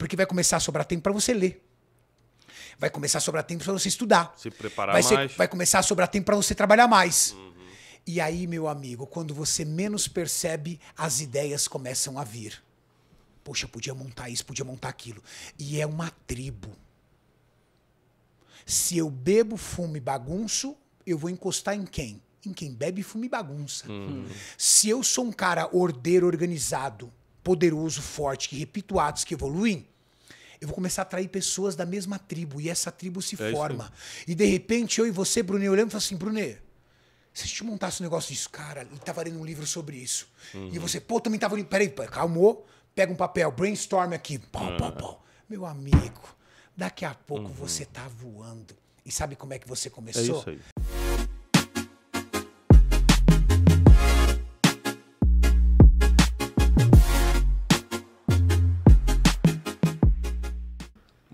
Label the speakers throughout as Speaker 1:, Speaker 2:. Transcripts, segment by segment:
Speaker 1: Porque vai começar a sobrar tempo para você ler. Vai começar a sobrar tempo para você estudar.
Speaker 2: Se preparar vai ser, mais.
Speaker 1: Vai começar a sobrar tempo para você trabalhar mais. Uhum. E aí, meu amigo, quando você menos percebe, as ideias começam a vir. Poxa, podia montar isso, podia montar aquilo. E é uma tribo. Se eu bebo, fumo e bagunço, eu vou encostar em quem? Em quem bebe, fume e bagunça. Uhum. Se eu sou um cara ordeiro, organizado, poderoso, forte, que repito atos que evoluem, eu vou começar a atrair pessoas da mesma tribo. E essa tribo se é forma. E de repente, eu e você, Brunet, olhamos e falamos assim, Brunet, se a gente montasse um negócio disso, cara, ele tava lendo um livro sobre isso. Uhum. E você, pô, também tava lendo. Peraí, peraí, calmou, pega um papel, brainstorm aqui. Pau, pau, ah. pau. Meu amigo, daqui a pouco uhum. você tá voando. E sabe como é que você é começou? É isso
Speaker 2: aí.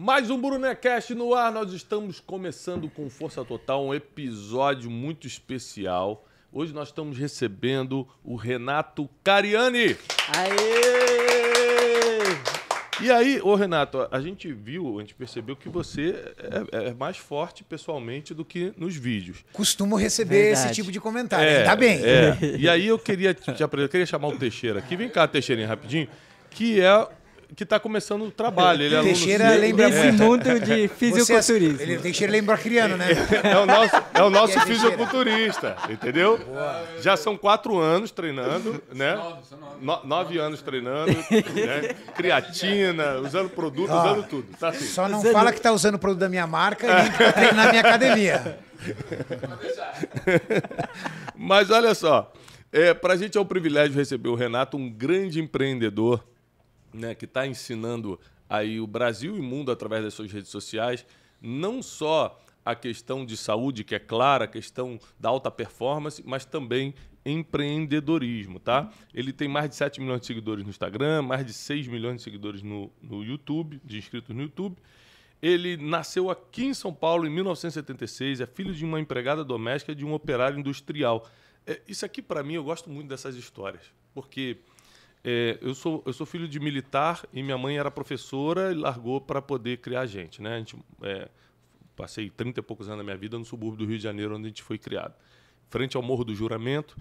Speaker 2: Mais um Brunecast no ar. Nós estamos começando com força total um episódio muito especial. Hoje nós estamos recebendo o Renato Cariani. Aê! E aí, ô Renato, a gente viu, a gente percebeu que você é, é, é mais forte pessoalmente do que nos vídeos.
Speaker 1: Costumo receber Verdade. esse tipo de comentário, é, tá bem. É. E
Speaker 2: aí eu queria te apresentar, queria chamar o Teixeira aqui. Vem cá, Teixeirinha, rapidinho, que é que está começando o trabalho. Ele é Teixeira aluno... lembra é. muito de fisiculturismo.
Speaker 1: Você, ele, Teixeira lembra criano, né?
Speaker 2: É, é, o nosso, é o nosso é fisiculturista, entendeu? Boa. Já são quatro anos treinando, né? São nove, nove. nove anos treinando, né? creatina, usando produto, Ó, usando tudo. Tá assim. Só não fala que
Speaker 1: está usando produto da minha marca e é. nem tá treinando na minha academia.
Speaker 2: Mas olha só, é, para a gente é um privilégio receber o Renato, um grande empreendedor, né, que está ensinando aí o Brasil e o mundo através das suas redes sociais, não só a questão de saúde, que é clara, a questão da alta performance, mas também empreendedorismo, tá? Ele tem mais de 7 milhões de seguidores no Instagram, mais de 6 milhões de seguidores no, no YouTube, de inscritos no YouTube. Ele nasceu aqui em São Paulo em 1976, é filho de uma empregada doméstica e de um operário industrial. É, isso aqui, para mim, eu gosto muito dessas histórias, porque é, eu, sou, eu sou filho de militar e minha mãe era professora e largou para poder criar a gente. Né? A gente é, passei 30 e poucos anos da minha vida no subúrbio do Rio de Janeiro, onde a gente foi criado, frente ao Morro do Juramento.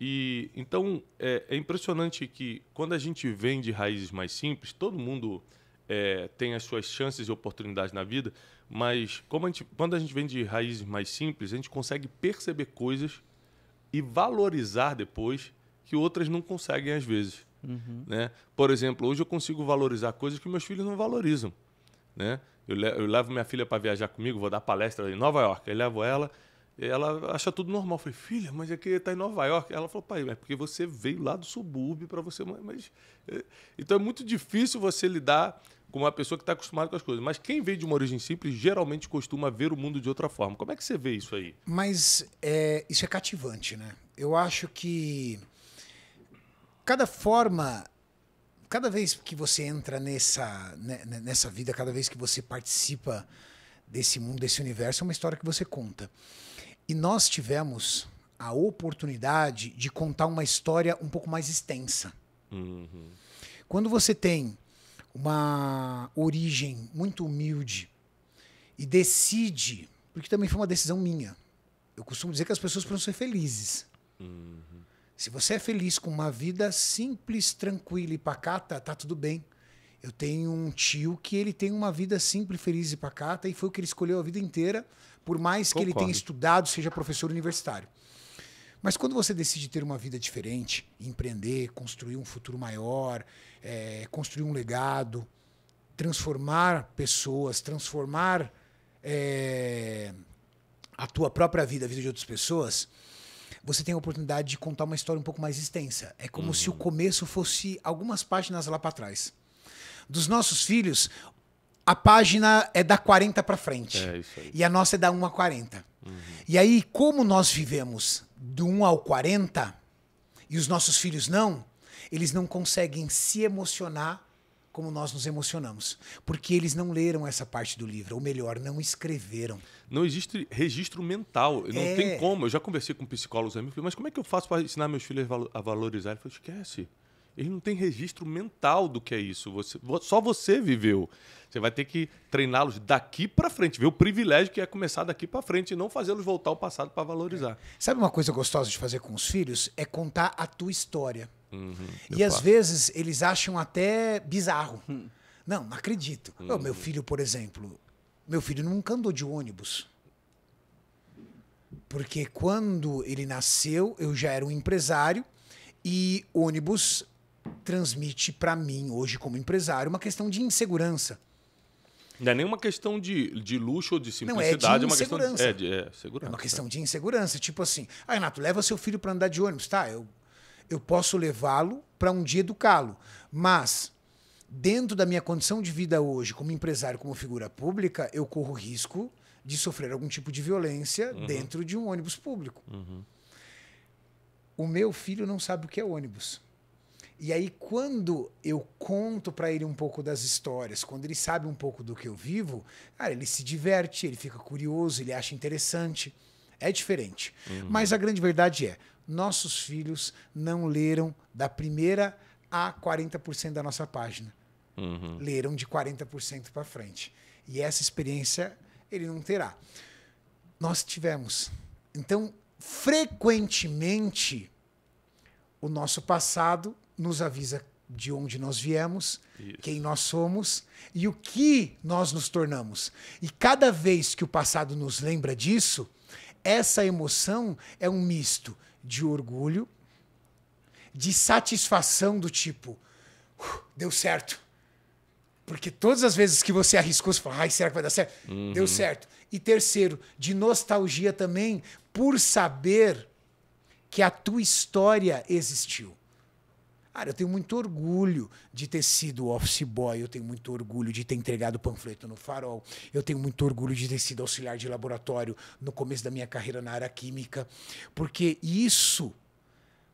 Speaker 2: E Então, é, é impressionante que quando a gente vem de raízes mais simples, todo mundo é, tem as suas chances e oportunidades na vida, mas como a gente, quando a gente vem de raízes mais simples, a gente consegue perceber coisas e valorizar depois que outras não conseguem às vezes. Uhum. Né? Por exemplo, hoje eu consigo valorizar coisas que meus filhos não valorizam. Né? Eu, le eu levo minha filha para viajar comigo, vou dar palestra em Nova York, aí levo ela, ela acha tudo normal. Eu falei, filha, mas é que tá em Nova York. Ela falou, pai, é porque você veio lá do subúrbio para você. Mas... É, então é muito difícil você lidar com uma pessoa que está acostumada com as coisas. Mas quem veio de uma origem simples geralmente costuma ver o mundo de outra forma. Como é que você vê isso aí?
Speaker 1: Mas é, isso é cativante, né? Eu acho que cada forma, cada vez que você entra nessa, né, né, nessa vida, cada vez que você participa desse mundo, desse universo, é uma história que você conta. E nós tivemos a oportunidade de contar uma história um pouco mais extensa. Uhum. Quando você tem uma origem muito humilde e decide, porque também foi uma decisão minha. Eu costumo dizer que as pessoas precisam ser felizes. Uhum. Se você é feliz com uma vida simples, tranquila e pacata, tá tudo bem. Eu tenho um tio que ele tem uma vida simples, feliz e pacata e foi o que ele escolheu a vida inteira, por mais Concordo. que ele tenha estudado, seja professor universitário. Mas quando você decide ter uma vida diferente, empreender, construir um futuro maior, é, construir um legado, transformar pessoas, transformar é, a tua própria vida, a vida de outras pessoas, você tem a oportunidade de contar uma história um pouco mais extensa. É como uhum. se o uhum. começo fosse algumas páginas lá para trás. Dos nossos filhos, a página é da 40 para frente. É e a nossa é da 1 a 40. Uhum. E aí, como nós vivemos do 1 ao 40 e os nossos filhos não, eles não conseguem se emocionar como nós nos emocionamos. Porque eles não leram essa parte do livro, ou melhor, não escreveram. Não existe
Speaker 2: registro mental, não é... tem como. Eu já conversei com psicólogos amigos, mas como é que eu faço para ensinar meus filhos a valorizar? Ele falou, esquece. Ele não tem registro mental do que é isso. Você, só você viveu. Você vai ter que treiná-los daqui para frente, ver o privilégio que é começar daqui para frente e não fazê-los voltar ao passado para valorizar. É.
Speaker 1: Sabe uma coisa gostosa de fazer com os filhos? É contar a tua história. Uhum, e às vezes eles acham até bizarro. Não, não acredito. Uhum. Eu, meu filho, por exemplo, meu filho nunca andou de ônibus. Porque quando ele nasceu, eu já era um empresário e ônibus transmite para mim, hoje como empresário, uma questão de insegurança.
Speaker 2: Não é nenhuma questão de, de luxo ou de é simplicidade, é, uma questão é de,
Speaker 1: é, segurança. É uma questão de insegurança. Tipo assim, ah, Renato, leva seu filho para andar de ônibus. Tá, eu eu posso levá-lo para um dia educá-lo. Mas, dentro da minha condição de vida hoje, como empresário, como figura pública, eu corro risco de sofrer algum tipo de violência uhum. dentro de um ônibus público. Uhum. O meu filho não sabe o que é ônibus. E aí, quando eu conto para ele um pouco das histórias, quando ele sabe um pouco do que eu vivo, cara, ele se diverte, ele fica curioso, ele acha interessante. É diferente. Uhum. Mas a grande verdade é: nossos filhos não leram da primeira a 40% da nossa página. Uhum. Leram de 40% para frente. E essa experiência ele não terá. Nós tivemos. Então, frequentemente, o nosso passado nos avisa de onde nós viemos, Isso. quem nós somos e o que nós nos tornamos. E cada vez que o passado nos lembra disso, essa emoção é um misto de orgulho, de satisfação do tipo, deu certo. Porque todas as vezes que você arriscou, você fala, ai, será que vai dar certo? Uhum. Deu certo. E terceiro, de nostalgia também, por saber que a tua história existiu. Cara, eu tenho muito orgulho de ter sido office boy, eu tenho muito orgulho de ter entregado panfleto no farol, eu tenho muito orgulho de ter sido auxiliar de laboratório no começo da minha carreira na área química, porque isso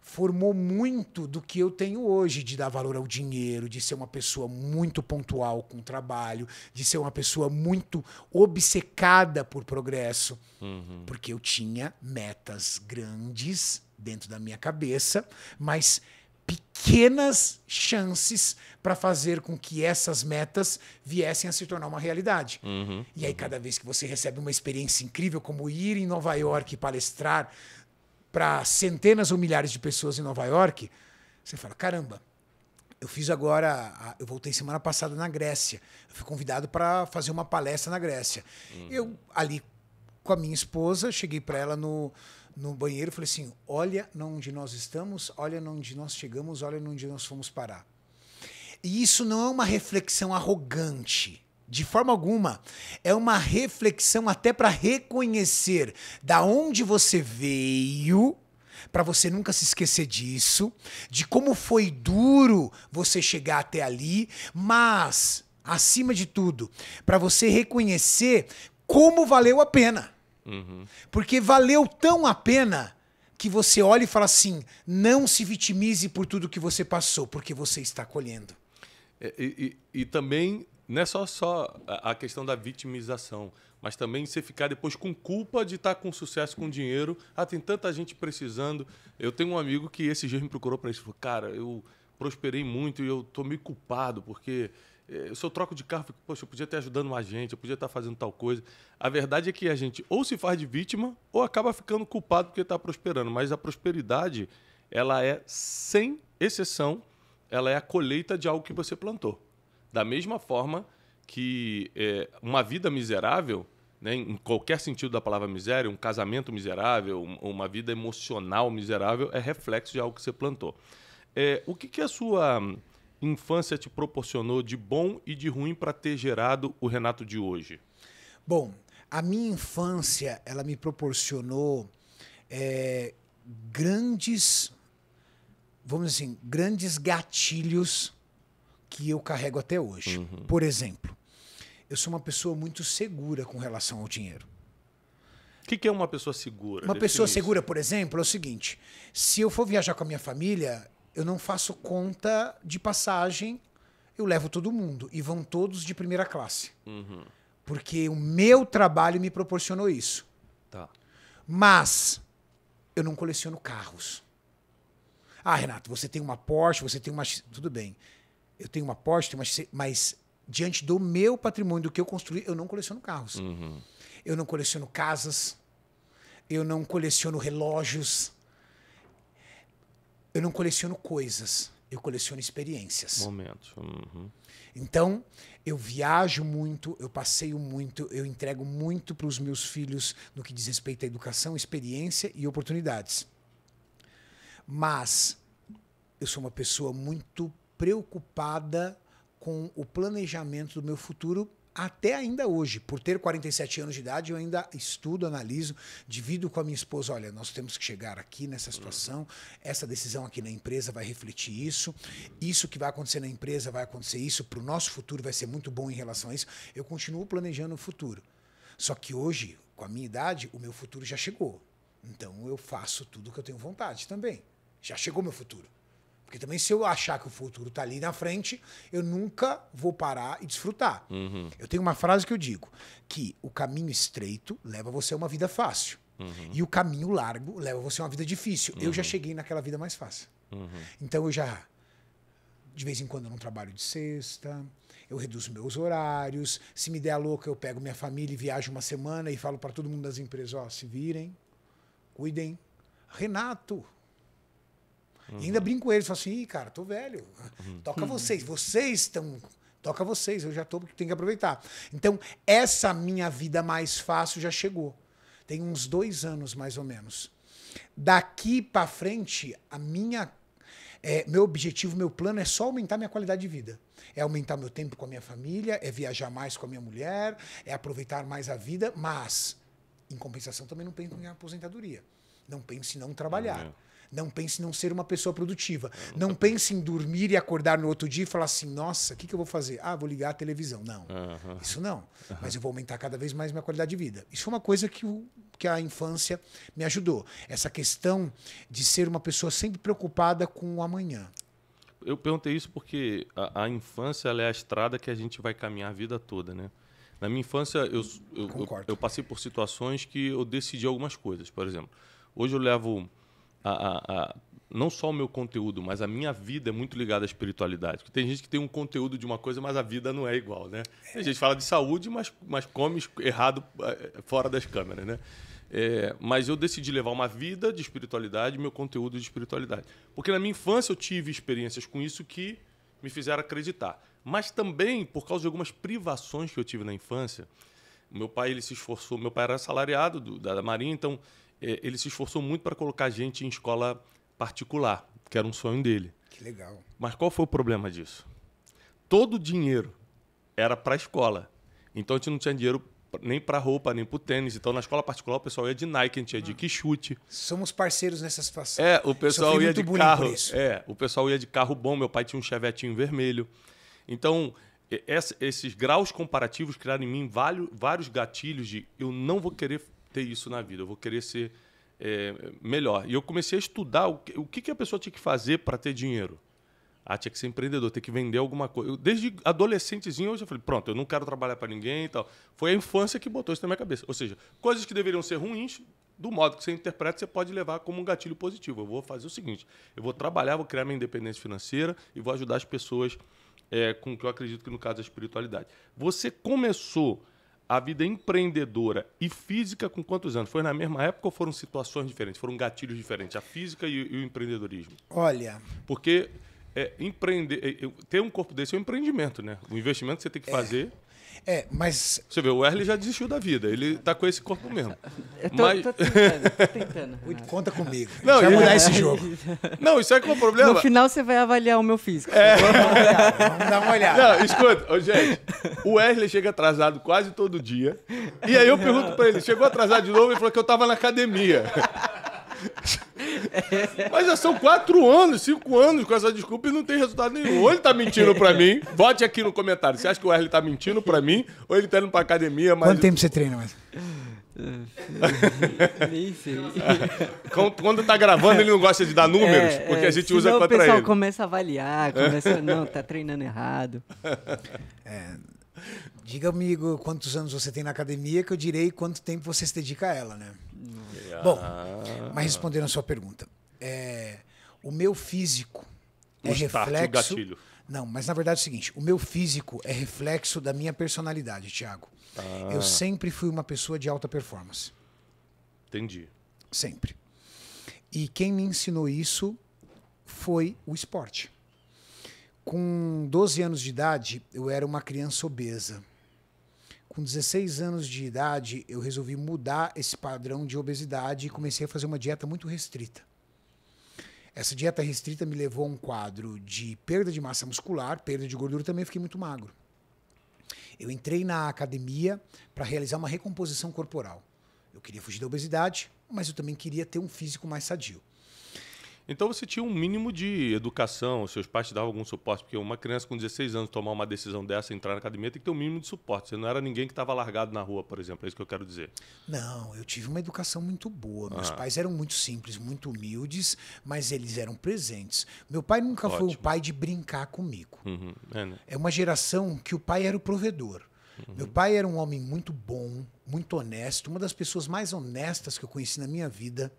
Speaker 1: formou muito do que eu tenho hoje, de dar valor ao dinheiro, de ser uma pessoa muito pontual com o trabalho, de ser uma pessoa muito obcecada por progresso, uhum. porque eu tinha metas grandes dentro da minha cabeça, mas pequenas chances para fazer com que essas metas viessem a se tornar uma realidade. Uhum. E aí, cada vez que você recebe uma experiência incrível, como ir em Nova York e palestrar para centenas ou milhares de pessoas em Nova York, você fala: caramba, eu fiz agora, eu voltei semana passada na Grécia. Eu fui convidado para fazer uma palestra na Grécia. Uhum. Eu ali com a minha esposa, cheguei para ela no no banheiro e falei assim: olha onde nós estamos, olha onde nós chegamos, olha onde nós fomos parar. E isso não é uma reflexão arrogante. De forma alguma, é uma reflexão até para reconhecer da onde você veio, para você nunca se esquecer disso, de como foi duro você chegar até ali, mas acima de tudo, para você reconhecer como valeu a pena. Uhum. Porque valeu tão a pena que você olha e fala assim: não se vitimize por tudo que você passou, porque você está colhendo.
Speaker 2: É, e, e, e também não é só, só a questão da vitimização, mas também você ficar depois com culpa de estar tá com sucesso, com dinheiro. Ah, tem tanta gente precisando. Eu tenho um amigo que esse dia me procurou para isso. Falou, cara, eu prosperei muito e eu tô meio culpado, porque se é, eu troco de carro, fico, poxa, eu podia estar ajudando mais gente, eu podia estar fazendo tal coisa. A verdade é que a gente ou se faz de vítima ou acaba ficando culpado porque está prosperando. Mas a prosperidade, ela é, sem exceção, ela é a colheita de algo que você plantou. Da mesma forma que é, uma vida miserável, né, em qualquer sentido da palavra miséria, um casamento miserável, uma vida emocional miserável, é reflexo de algo que você plantou. É, o que, que é a sua infância te proporcionou de bom e de ruim para ter gerado o Renato de hoje?
Speaker 1: Bom, a minha infância ela me proporcionou é, grandes, vamos dizer assim, grandes gatilhos que eu carrego até hoje. Uhum. Por exemplo, eu sou uma pessoa muito segura com relação ao dinheiro. O que,
Speaker 2: que, é uma pessoa segura? Uma Define pessoa isso. segura,
Speaker 1: por exemplo, é o seguinte: se eu for viajar com a minha família, eu não faço conta de passagem, eu levo todo mundo. E vão todos de primeira classe. Uhum. Porque o meu trabalho me proporcionou isso. Tá. Mas eu não coleciono carros. Ah, Renato, você tem uma Porsche, você tem uma. Tudo bem. Eu tenho uma Porsche, tenho uma XC, mas diante do meu patrimônio, do que eu construí, eu não coleciono carros. Uhum. Eu não coleciono casas. Eu não coleciono relógios eu não coleciono coisas, eu coleciono experiências. Momentos. Uhum. Então, eu viajo muito, eu passeio muito, eu entrego muito para os meus filhos no que diz respeito à educação, experiência e oportunidades. Mas eu sou uma pessoa muito preocupada com o planejamento do meu futuro até ainda hoje, por ter 47 anos de idade, eu ainda estudo, analiso, divido com a minha esposa, olha, nós temos que chegar aqui nessa situação, essa decisão aqui na empresa vai refletir isso, isso que vai acontecer na empresa vai acontecer isso, para o nosso futuro vai ser muito bom em relação a isso. Eu continuo planejando o futuro. Só que hoje, com a minha idade, o meu futuro já chegou. Então eu faço tudo que eu tenho vontade também. Já chegou meu futuro. Porque também se eu achar que o futuro está ali na frente, eu nunca vou parar e desfrutar. Uhum. Eu tenho uma frase que eu digo, que o caminho estreito leva você a uma vida fácil. Uhum. E o caminho largo leva você a uma vida difícil. Uhum. Eu já uhum. cheguei naquela vida mais fácil. Uhum. Então eu já de vez em quando eu não trabalho de sexta, eu reduzo meus horários. Se me der a louca, eu pego minha família e viajo uma semana e falo para todo mundo das empresas: ó, se virem, cuidem. Renato, Uhum. E ainda brinco com eles, falo assim, cara, tô velho. Uhum. Toca uhum. vocês, vocês estão. Toca vocês, eu já tô, tem que aproveitar. Então, essa minha vida mais fácil já chegou. Tem uns dois anos, mais ou menos. Daqui para frente, a minha é, meu objetivo, meu plano é só aumentar minha qualidade de vida. É aumentar meu tempo com a minha família, é viajar mais com a minha mulher, é aproveitar mais a vida, mas, em compensação, também não penso em aposentadoria. Não penso em não trabalhar. É. Não pense em não ser uma pessoa produtiva. É, não, pense em dormir e acordar no outro dia e falar assim: nossa, o que, que eu vou fazer? Ah, vou ligar a televisão. Não, uhum. isso não. Uhum. Mas eu vou aumentar cada vez mais minha qualidade de vida. Isso foi é uma coisa que, o, que a infância me ajudou. Essa questão de ser uma pessoa sempre preocupada com o amanhã.
Speaker 2: Eu perguntei isso porque a, a infância é a estrada que a gente vai caminhar a vida toda, né? Na minha infância, eu, eu, eu, eu passei por situações que eu decidi algumas coisas. Por exemplo, hoje eu levo a, a, a, não só o meu conteúdo, mas a minha vida é muito ligada à espiritualidade. Porque tem gente que tem um conteúdo de uma coisa, mas a vida não é igual, né? Tem gente que fala de saúde, mas, mas come errado é, é, fora das câmeras, né? É, mas eu decidi levar uma vida de espiritualidade, meu conteúdo de espiritualidade. Porque na minha infância eu tive experiências com isso que me fizeram acreditar. Mas também por causa de algumas privações que eu tive na infância. Meu pai ele se esforçou, meu pai era salariado da Marinha, então é, ele se esforçou muito para colocar a gente em escola particular, que era um sonho dele. Que legal. Mas qual foi o problema disso? Todo o dinheiro era para a escola. Então a gente não tinha dinheiro nem para roupa, nem para tênis. Então, na escola particular, o pessoal ia de Nike, a gente ia de Quixute. Ah.
Speaker 1: Somos parceiros nessa situação. É, o pessoal ia de carro.
Speaker 2: É, o pessoal ia de carro bom. Meu pai tinha um chevetinho vermelho. Então, esses graus comparativos criaram em mim vários, vários gatilhos de eu não vou querer ter isso na vida, eu vou querer ser é, melhor. E eu comecei a estudar o que, o que a pessoa tinha que fazer para ter dinheiro. Ah, tinha que ser empreendedor, ter que vender alguma coisa. Eu, desde adolescentezinho eu já falei, pronto, eu não quero trabalhar para ninguém e tal. Foi a infância que botou isso na minha cabeça. Ou seja, coisas que deveriam ser ruins, do modo que você interpreta, você pode levar como um gatilho positivo. Eu vou fazer o seguinte, eu vou trabalhar, vou criar minha independência financeira e vou ajudar as pessoas é, com o que eu acredito que no caso é a espiritualidade. Você começou a vida empreendedora e física com quantos anos? Foi na mesma época ou foram situações diferentes? Foram gatilhos diferentes, a física e, e o empreendedorismo? Olha. Porque é, empreender, é, ter um corpo desse é um empreendimento, né? O investimento que você tem que é. fazer. É. É, mas. Você vê, o Erle já desistiu da vida, ele tá com esse corpo mesmo. Eu tô, mas... tô
Speaker 1: tentando, tô tentando. Conta comigo. Não, vai mudar é... esse jogo. Não, isso é que é o problema. No
Speaker 2: final você vai avaliar o meu físico.
Speaker 1: É. Vamos, olhar, vamos dar uma olhada. Não, escuta, gente,
Speaker 2: o Erle chega atrasado quase todo dia. E aí eu pergunto pra ele: chegou atrasado de novo? Ele falou que eu tava na academia. Mas já são quatro anos, cinco anos com essa desculpa e não tem resultado nenhum. Ou ele tá mentindo pra mim, vote aqui no comentário. Você acha que o Wesley tá mentindo pra mim ou ele tá indo pra academia? Mas... Quanto tempo você treina, Wesley?
Speaker 1: Nem sei. Quando tá gravando, ele não gosta de dar números, é, porque é, a gente usa contra ele. O pessoal ele. começa a avaliar, é. começa, não, tá treinando errado. É, diga, amigo, quantos anos você tem na academia, que eu direi quanto tempo você se dedica a ela, né? Bom, mas respondendo a sua pergunta, é, o meu físico o é start, reflexo. Não, mas na verdade é o seguinte: o meu físico é reflexo da minha personalidade, Thiago.
Speaker 2: Ah. Eu sempre
Speaker 1: fui uma pessoa de alta performance. Entendi. Sempre. E quem me ensinou isso foi o esporte. Com 12 anos de idade, eu era uma criança obesa com 16 anos de idade, eu resolvi mudar esse padrão de obesidade e comecei a fazer uma dieta muito restrita. Essa dieta restrita me levou a um quadro de perda de massa muscular, perda de gordura, também fiquei muito magro. Eu entrei na academia para realizar uma recomposição corporal. Eu queria fugir da obesidade, mas eu também queria ter um físico mais sadio.
Speaker 2: Então você tinha um mínimo de educação, seus pais te davam algum suporte, porque uma criança com 16 anos tomar uma decisão dessa, entrar na academia, tem que ter um mínimo de suporte. Você não era ninguém que estava largado na rua, por exemplo, é isso que eu quero dizer.
Speaker 1: Não, eu tive uma educação muito boa. Meus ah. pais eram muito simples, muito humildes, mas eles eram presentes. Meu pai nunca Ótimo. foi o pai de brincar comigo.
Speaker 2: Uhum. É, né? é
Speaker 1: uma geração que o pai era o provedor. Uhum. Meu pai era um homem muito bom, muito honesto, uma das pessoas mais honestas que eu conheci na minha vida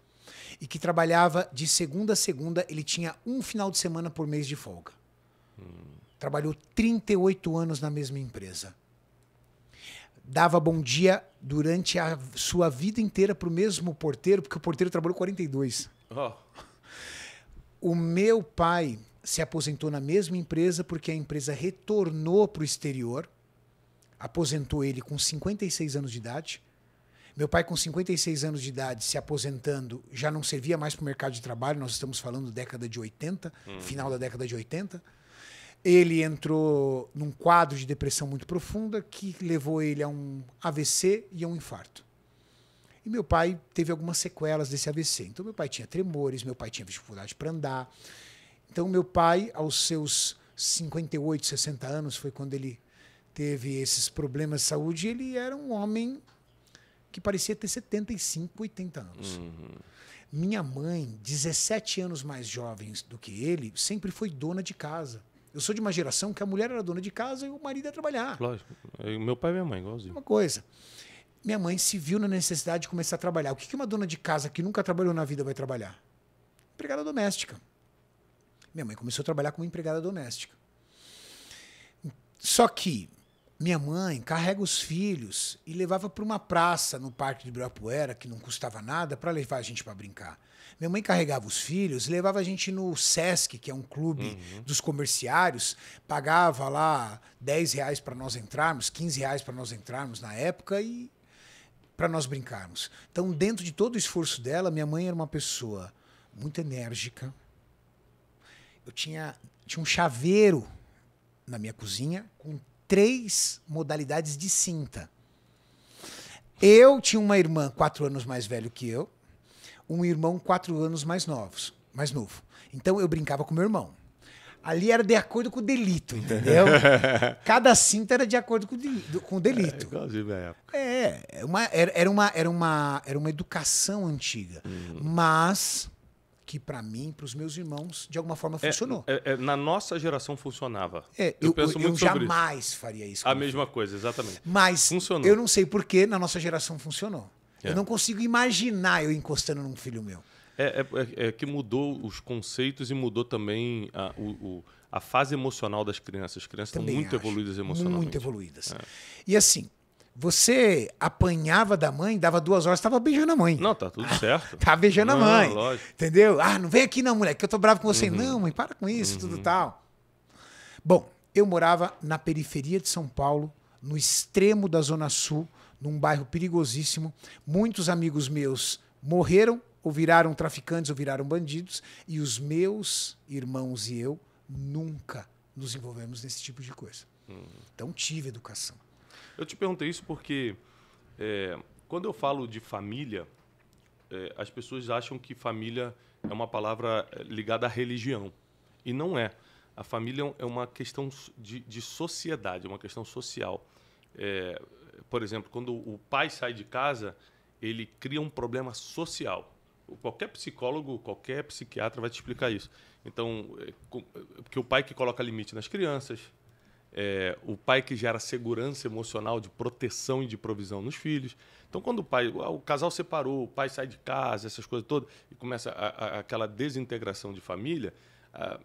Speaker 1: e que trabalhava de segunda a segunda, ele tinha um final de semana por mês de folga. Hum. Trabalhou 38 anos na mesma empresa. Dava bom dia durante a sua vida inteira para o mesmo porteiro, porque o porteiro trabalhou 42. Oh. O meu pai se aposentou na mesma empresa porque a empresa retornou para o exterior, aposentou ele com 56 anos de idade meu pai, com 56 anos de idade, se aposentando, já não servia mais para o mercado de trabalho. Nós estamos falando década de 80, hum. final da década de 80. Ele entrou num quadro de depressão muito profunda que levou ele a um AVC e a um infarto. E meu pai teve algumas sequelas desse AVC. Então, meu pai tinha tremores, meu pai tinha dificuldade para andar. Então, meu pai, aos seus 58, 60 anos, foi quando ele teve esses problemas de saúde. Ele era um homem que parecia ter 75, 80 anos. Uhum. Minha mãe, 17 anos mais jovem do que ele, sempre foi dona de casa. Eu sou de uma geração que a mulher era dona de casa e o marido ia trabalhar.
Speaker 2: Lógico. Meu pai e minha mãe, igualzinho. Uma coisa.
Speaker 1: Minha mãe se viu na necessidade de começar a trabalhar. O que uma dona de casa que nunca trabalhou na vida vai trabalhar? Empregada doméstica. Minha mãe começou a trabalhar como empregada doméstica. Só que minha mãe carrega os filhos e levava para uma praça no Parque de Ibirapuera, que não custava nada, para levar a gente para brincar. Minha mãe carregava os filhos, levava a gente no SESC, que é um clube uhum. dos comerciários, pagava lá 10 reais para nós entrarmos, 15 reais para nós entrarmos na época e para nós brincarmos. Então, dentro de todo o esforço dela, minha mãe era uma pessoa muito enérgica. Eu tinha, tinha um chaveiro na minha cozinha com três modalidades de cinta. Eu tinha uma irmã quatro anos mais velho que eu, um irmão quatro anos mais novos, mais novo. Então eu brincava com meu irmão. Ali era de acordo com o delito, entendeu? Cada cinta era de acordo com, com o delito. É, é, é uma, era, uma, era, uma, era uma educação antiga. Uhum. Mas que para mim, para os meus irmãos, de alguma forma é, funcionou.
Speaker 2: É, é, na nossa geração funcionava. É, eu, eu, penso eu, muito eu sobre jamais isso. faria isso. A mesma coisa, exatamente.
Speaker 1: Mas funcionou. eu não sei por que na nossa geração funcionou. Eu é. não consigo imaginar eu encostando num filho meu.
Speaker 2: É, é, é, que mudou os conceitos e mudou também a, o, o a fase emocional das crianças. As crianças Também estão muito acho. evoluídas emocionalmente. Muito evoluídas. É.
Speaker 1: E assim, você apanhava da mãe, dava duas horas, estava beijando a mãe. Não, tá
Speaker 2: tudo ah, certo.
Speaker 1: tá beijando não, a mãe. Lógico. Entendeu? Ah, não vem aqui não, moleque, que eu tô bravo com você. Uhum. Não, mãe, para com isso, uhum. tudo tal. Bom, eu morava na periferia de São Paulo, no extremo da Zona Sul, num bairro perigosíssimo. Muitos amigos meus morreram, ou viraram traficantes, ou viraram bandidos. E os meus irmãos e eu nunca nos envolvemos nesse tipo de coisa. Uhum. Então tive educação.
Speaker 2: Eu te perguntei isso porque é, quando eu falo de família, é, as pessoas acham que família é uma palavra é, ligada à religião. E não é. A família é, é uma questão de, de sociedade, é uma questão social. É, por exemplo, quando o pai sai de casa, ele cria um problema social. Qualquer psicólogo, qualquer psiquiatra vai te explicar isso. Então, é, porque o pai que coloca limite nas crianças, é, o pai que gera segurança emocional de proteção e de provisão nos filhos. Então, quando o pai, o casal separou, o pai sai de casa, essas coisas todas, e começa a, a, aquela desintegração de família, a,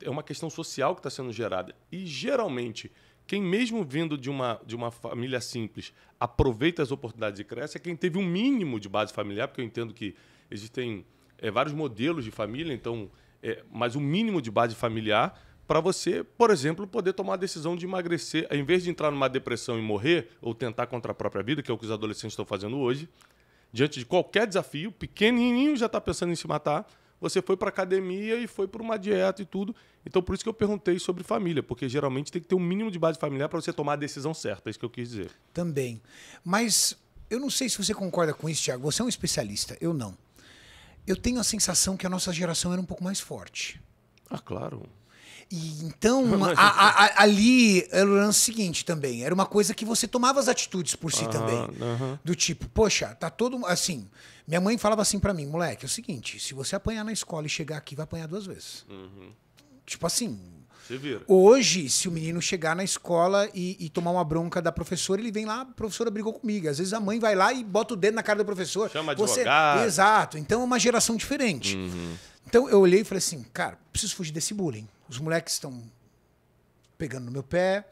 Speaker 2: é uma questão social que está sendo gerada. E geralmente, quem mesmo vindo de uma, de uma família simples aproveita as oportunidades e cresce é quem teve um mínimo de base familiar, porque eu entendo que existem é, vários modelos de família, então, é, mas o um mínimo de base familiar para você, por exemplo, poder tomar a decisão de emagrecer, em vez de entrar numa depressão e morrer, ou tentar contra a própria vida, que é o que os adolescentes estão fazendo hoje, diante de qualquer desafio, pequenininho já está pensando em se matar, você foi para academia e foi para uma dieta e tudo. Então, por isso que eu perguntei sobre família, porque geralmente tem que ter um mínimo de base familiar para você tomar a decisão certa, é isso que eu quis dizer.
Speaker 1: Também. Mas eu não sei se você concorda com isso, Tiago. Você é um especialista, eu não. Eu tenho a sensação que a nossa geração era um pouco mais forte. Ah, claro. E então, a, é assim. a, ali era o lance seguinte também. Era uma coisa que você tomava as atitudes por si também. Do tipo, poxa, tá todo. Assim, minha mãe falava assim para mim, moleque, é o seguinte: se você apanhar na escola e chegar aqui, vai apanhar duas vezes. Uhum. Tipo assim. Hoje, se o menino chegar na escola e, e, tomar uma bronca da professora, ele vem lá, a professora brigou comigo. Às vezes a mãe vai lá e bota o dedo na cara do professor. Chama você... Exato. Então é uma geração diferente. Uhum. Então eu olhei e falei assim, cara, preciso fugir desse bullying os moleques estão pegando no meu pé,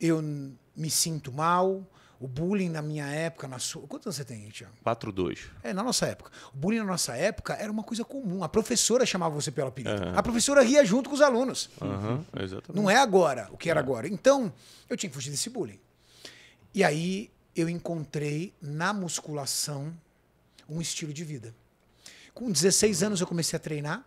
Speaker 1: eu me sinto mal. O bullying na minha época, na sua. Quantos anos você tem, Tiago?
Speaker 2: 4, 2.
Speaker 1: É, na nossa época. O bullying na nossa época era uma coisa comum. A professora chamava você pelo apelido. Uhum. A professora ria junto com os alunos. Uhum. Exatamente. Não é agora o que era é. agora. Então, eu tinha que fugir desse bullying. E aí eu encontrei na musculação um estilo de vida. Com 16 anos eu comecei a treinar.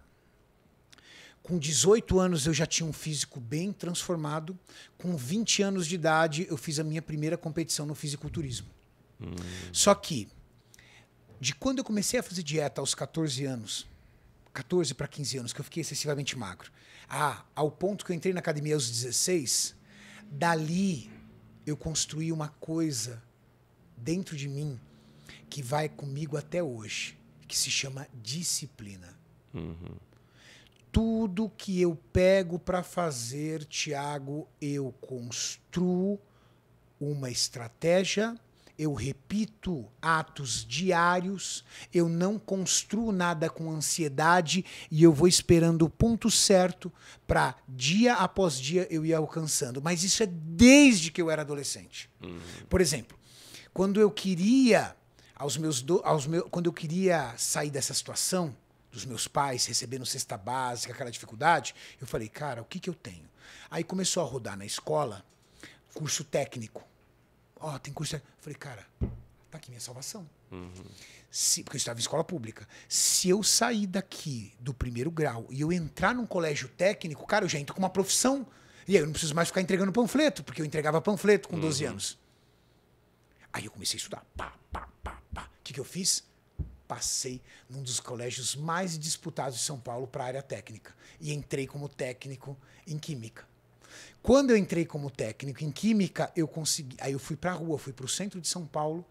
Speaker 1: Com 18 anos eu já tinha um físico bem transformado. Com 20 anos de idade eu fiz a minha primeira competição no fisiculturismo. Hum. Só que de quando eu comecei a fazer dieta aos 14 anos, 14 para 15 anos, que eu fiquei excessivamente magro, a ao ponto que eu entrei na academia aos 16, dali eu construí uma coisa dentro de mim que vai comigo até hoje, que se chama disciplina. Uhum. Tudo que eu pego para fazer, Tiago, eu construo uma estratégia, eu repito atos diários, eu não construo nada com ansiedade e eu vou esperando o ponto certo para dia após dia eu ir alcançando. Mas isso é desde que eu era adolescente. Uhum. Por exemplo, quando eu queria aos meus, do, aos meus quando eu queria sair dessa situação, dos meus pais recebendo cesta básica, aquela dificuldade, eu falei, cara, o que, que eu tenho? Aí começou a rodar na escola curso técnico. Ó, oh, tem curso técnico. Eu falei, cara, tá aqui minha salvação. Uhum. Se, porque eu estava em escola pública. Se eu sair daqui do primeiro grau e eu entrar num colégio técnico, cara, eu já entro com uma profissão. E aí eu não preciso mais ficar entregando panfleto, porque eu entregava panfleto com 12 uhum. anos. Aí eu comecei a estudar. Pá, pá, pá, pá. O que, que eu fiz? passei num dos colégios mais disputados de São Paulo para a área técnica e entrei como técnico em química. Quando eu entrei como técnico em química, eu consegui, aí eu fui para a rua, fui para o centro de São Paulo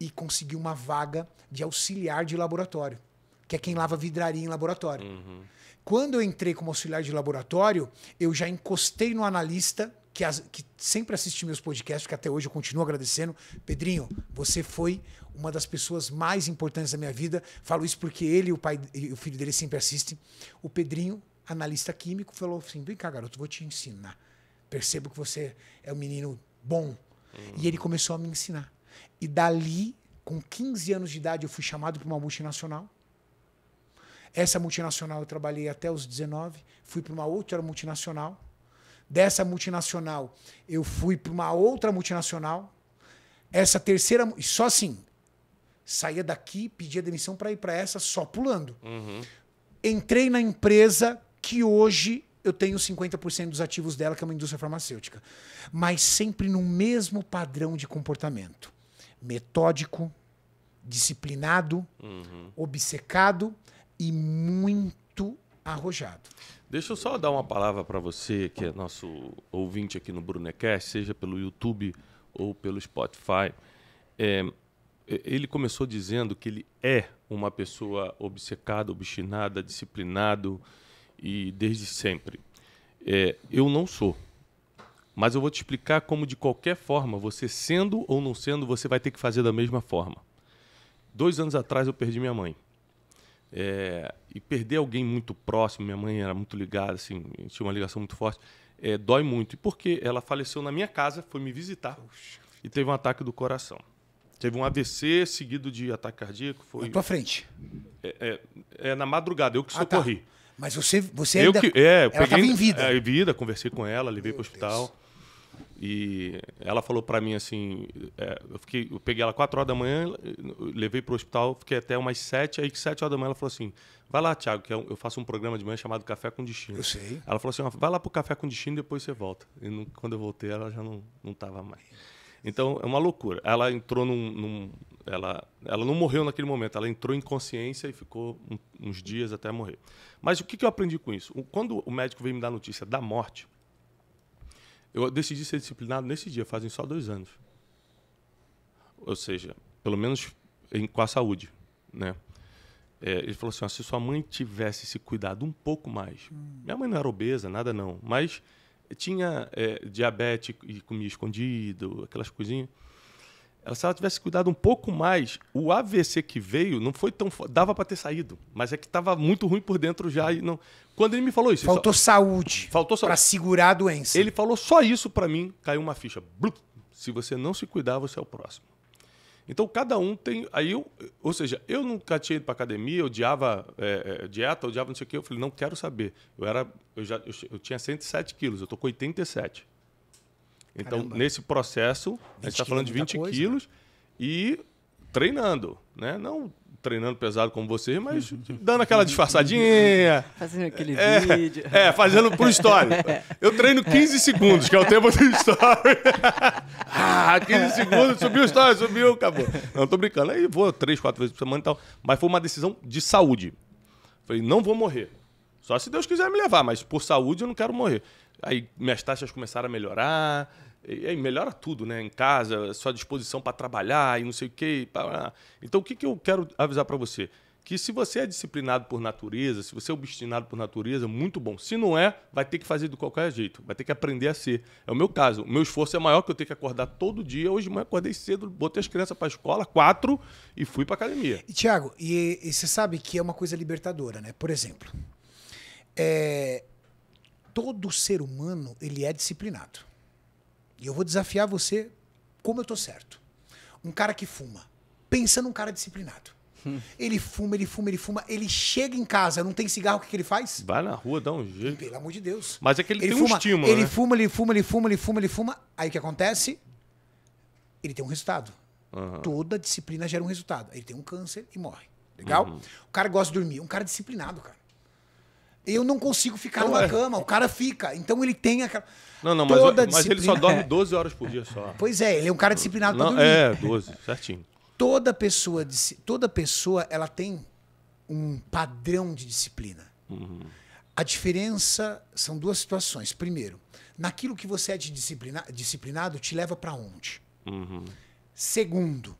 Speaker 1: e consegui uma vaga de auxiliar de laboratório, que é quem lava vidraria em laboratório. Uhum. Quando eu entrei como auxiliar de laboratório, eu já encostei no analista que, as, que, sempre assiste meus podcasts, que até hoje eu continuo agradecendo. Pedrinho, você foi uma das pessoas mais importantes da minha vida. Falo isso porque ele o pai o filho dele sempre assistem. O Pedrinho, analista químico, falou assim: vem cá, garoto, vou te ensinar. Percebo que você é um menino bom. Uhum. E ele começou a me ensinar. E dali, com 15 anos de idade, eu fui chamado para uma multinacional. Essa multinacional eu trabalhei até os 19, fui para uma outra multinacional Dessa multinacional, eu fui para uma outra multinacional. Essa terceira. Só assim. Saía daqui, pedia demissão para ir para essa, só pulando. Uhum. Entrei na empresa que hoje eu tenho 50% dos ativos dela, que é uma indústria farmacêutica. Mas sempre no mesmo padrão de comportamento: metódico, disciplinado, uhum. obcecado e muito arrojado.
Speaker 2: Deixa eu só dar uma palavra para você, que é nosso ouvinte aqui no Brunecast, seja pelo YouTube ou pelo Spotify. É, ele começou dizendo que ele é uma pessoa obcecada, obstinada, disciplinado e desde sempre. É, eu não sou. Mas eu vou te explicar como, de qualquer forma, você sendo ou não sendo, você vai ter que fazer da mesma forma. Dois anos atrás eu perdi minha mãe. É, e perder alguém muito próximo, minha mãe era muito ligada, assim, tinha uma ligação muito forte, é, dói muito. E por quê? ela faleceu na minha casa, foi me visitar Oxa. e teve um ataque do coração. Teve um AVC seguido de ataque cardíaco. Foi. Na tua frente. É, é, é na madrugada, eu que ah, tá. socorri. Tá.
Speaker 1: Mas você, você eu ainda. Que, é, eu ela peguei, em vida. É,
Speaker 2: em vida, conversei com ela, levei para o hospital. E ela falou para mim assim, é, eu, fiquei, eu peguei ela 4 horas da manhã, levei para o hospital, fiquei até umas 7, aí que 7 horas da manhã ela falou assim, vai lá, Thiago, que é eu faço um programa de manhã chamado Café com Destino. Eu sei. Ela falou assim, vai lá pro Café com Destino depois você volta. E não, quando eu voltei, ela já não, não tava mais. Então, é uma loucura. Ela entrou num, num... ela, ela não morreu naquele momento, ela entrou em consciência e ficou um, uns dias até morrer. Mas o que, que eu aprendi com isso? Quando o médico veio me dar notícia da morte, eu decidi ser disciplinado nesse dia, fazem só dois anos. Ou seja, pelo menos em, com a saúde, né? É, ele falou assim: ó, se sua mãe tivesse se cuidado um pouco mais. Hum. Minha mãe não era obesa, nada não, mas tinha é, diabetes e comia escondido, aquelas coisinhas. É, se ela tivesse cuidado um pouco mais, o AVC que veio não foi tão. Dava para ter saído, mas é que estava muito ruim por dentro já. E não... Quando ele me falou isso. Faltou só... saúde. Faltou saúde. Para segurar a doença. Ele falou só isso para mim, caiu uma ficha. Blup. Se você não se cuidar, você é o próximo. Então, cada um tem. Aí eu, ou seja, eu nunca tinha ido para academia, eu odiava é, é, dieta, odiava não sei o quê. Eu falei, não quero saber. Eu era, eu já, eu tinha 107 quilos, eu tô com 87. Então, Caramba. nesse processo, a gente está falando de 20 coisa, é quilos né? e treinando, né? Não treinando pesado como vocês mas dando aquela disfarçadinha. Fazendo aquele é, vídeo. É, fazendo pro story. É. Eu treino 15 segundos, que é o tempo do story. ah, 15 segundos, subiu o story, subiu, acabou. Não, tô brincando. Aí vou três, quatro vezes por semana e tal. Mas foi uma decisão de saúde. Falei, não vou morrer. Só se Deus quiser me levar, mas por saúde eu não quero morrer. Aí minhas taxas começaram a melhorar. E aí melhora tudo, né? Em casa, sua disposição para trabalhar e não sei o quê. Então, o que, que eu quero avisar para você? Que se você é disciplinado por natureza, se você é obstinado por natureza, muito bom. Se não é, vai ter que fazer de qualquer jeito, vai ter que aprender a ser. É o meu caso. O meu esforço é maior que eu tenho que acordar todo dia. Hoje de manhã acordei cedo, botei as crianças para a escola, quatro, e fui para academia.
Speaker 1: E, Tiago, e, e você sabe que é uma coisa libertadora, né? Por exemplo, é, todo ser humano ele é disciplinado. E eu vou desafiar você como eu tô certo. Um cara que fuma, pensa num cara disciplinado. Hum. Ele fuma, ele fuma, ele fuma, ele chega em casa, não tem cigarro, o que, que ele faz? Vai na rua, dá um jeito. Pelo amor de Deus. Mas é
Speaker 2: que ele, ele tem fuma, um estímulo. Ele né?
Speaker 1: fuma, ele fuma, ele fuma, ele fuma, ele fuma. Aí o que acontece? Ele tem um resultado. Uhum. Toda disciplina gera um resultado. Ele tem um câncer e morre. Legal? Uhum. O cara gosta de dormir. Um cara disciplinado, cara. Eu não consigo ficar não numa é. cama, o cara fica. Então ele tem aquela. Não, não, mas, Toda mas disciplina... ele só dorme
Speaker 2: 12 é. horas por dia só. Pois
Speaker 1: é, ele é um cara disciplinado não, dormir. É, 12, certinho. Toda pessoa, toda pessoa ela tem um padrão de disciplina. Uhum. A diferença são duas situações. Primeiro, naquilo que você é de disciplina, disciplinado te leva para onde? Uhum. Segundo,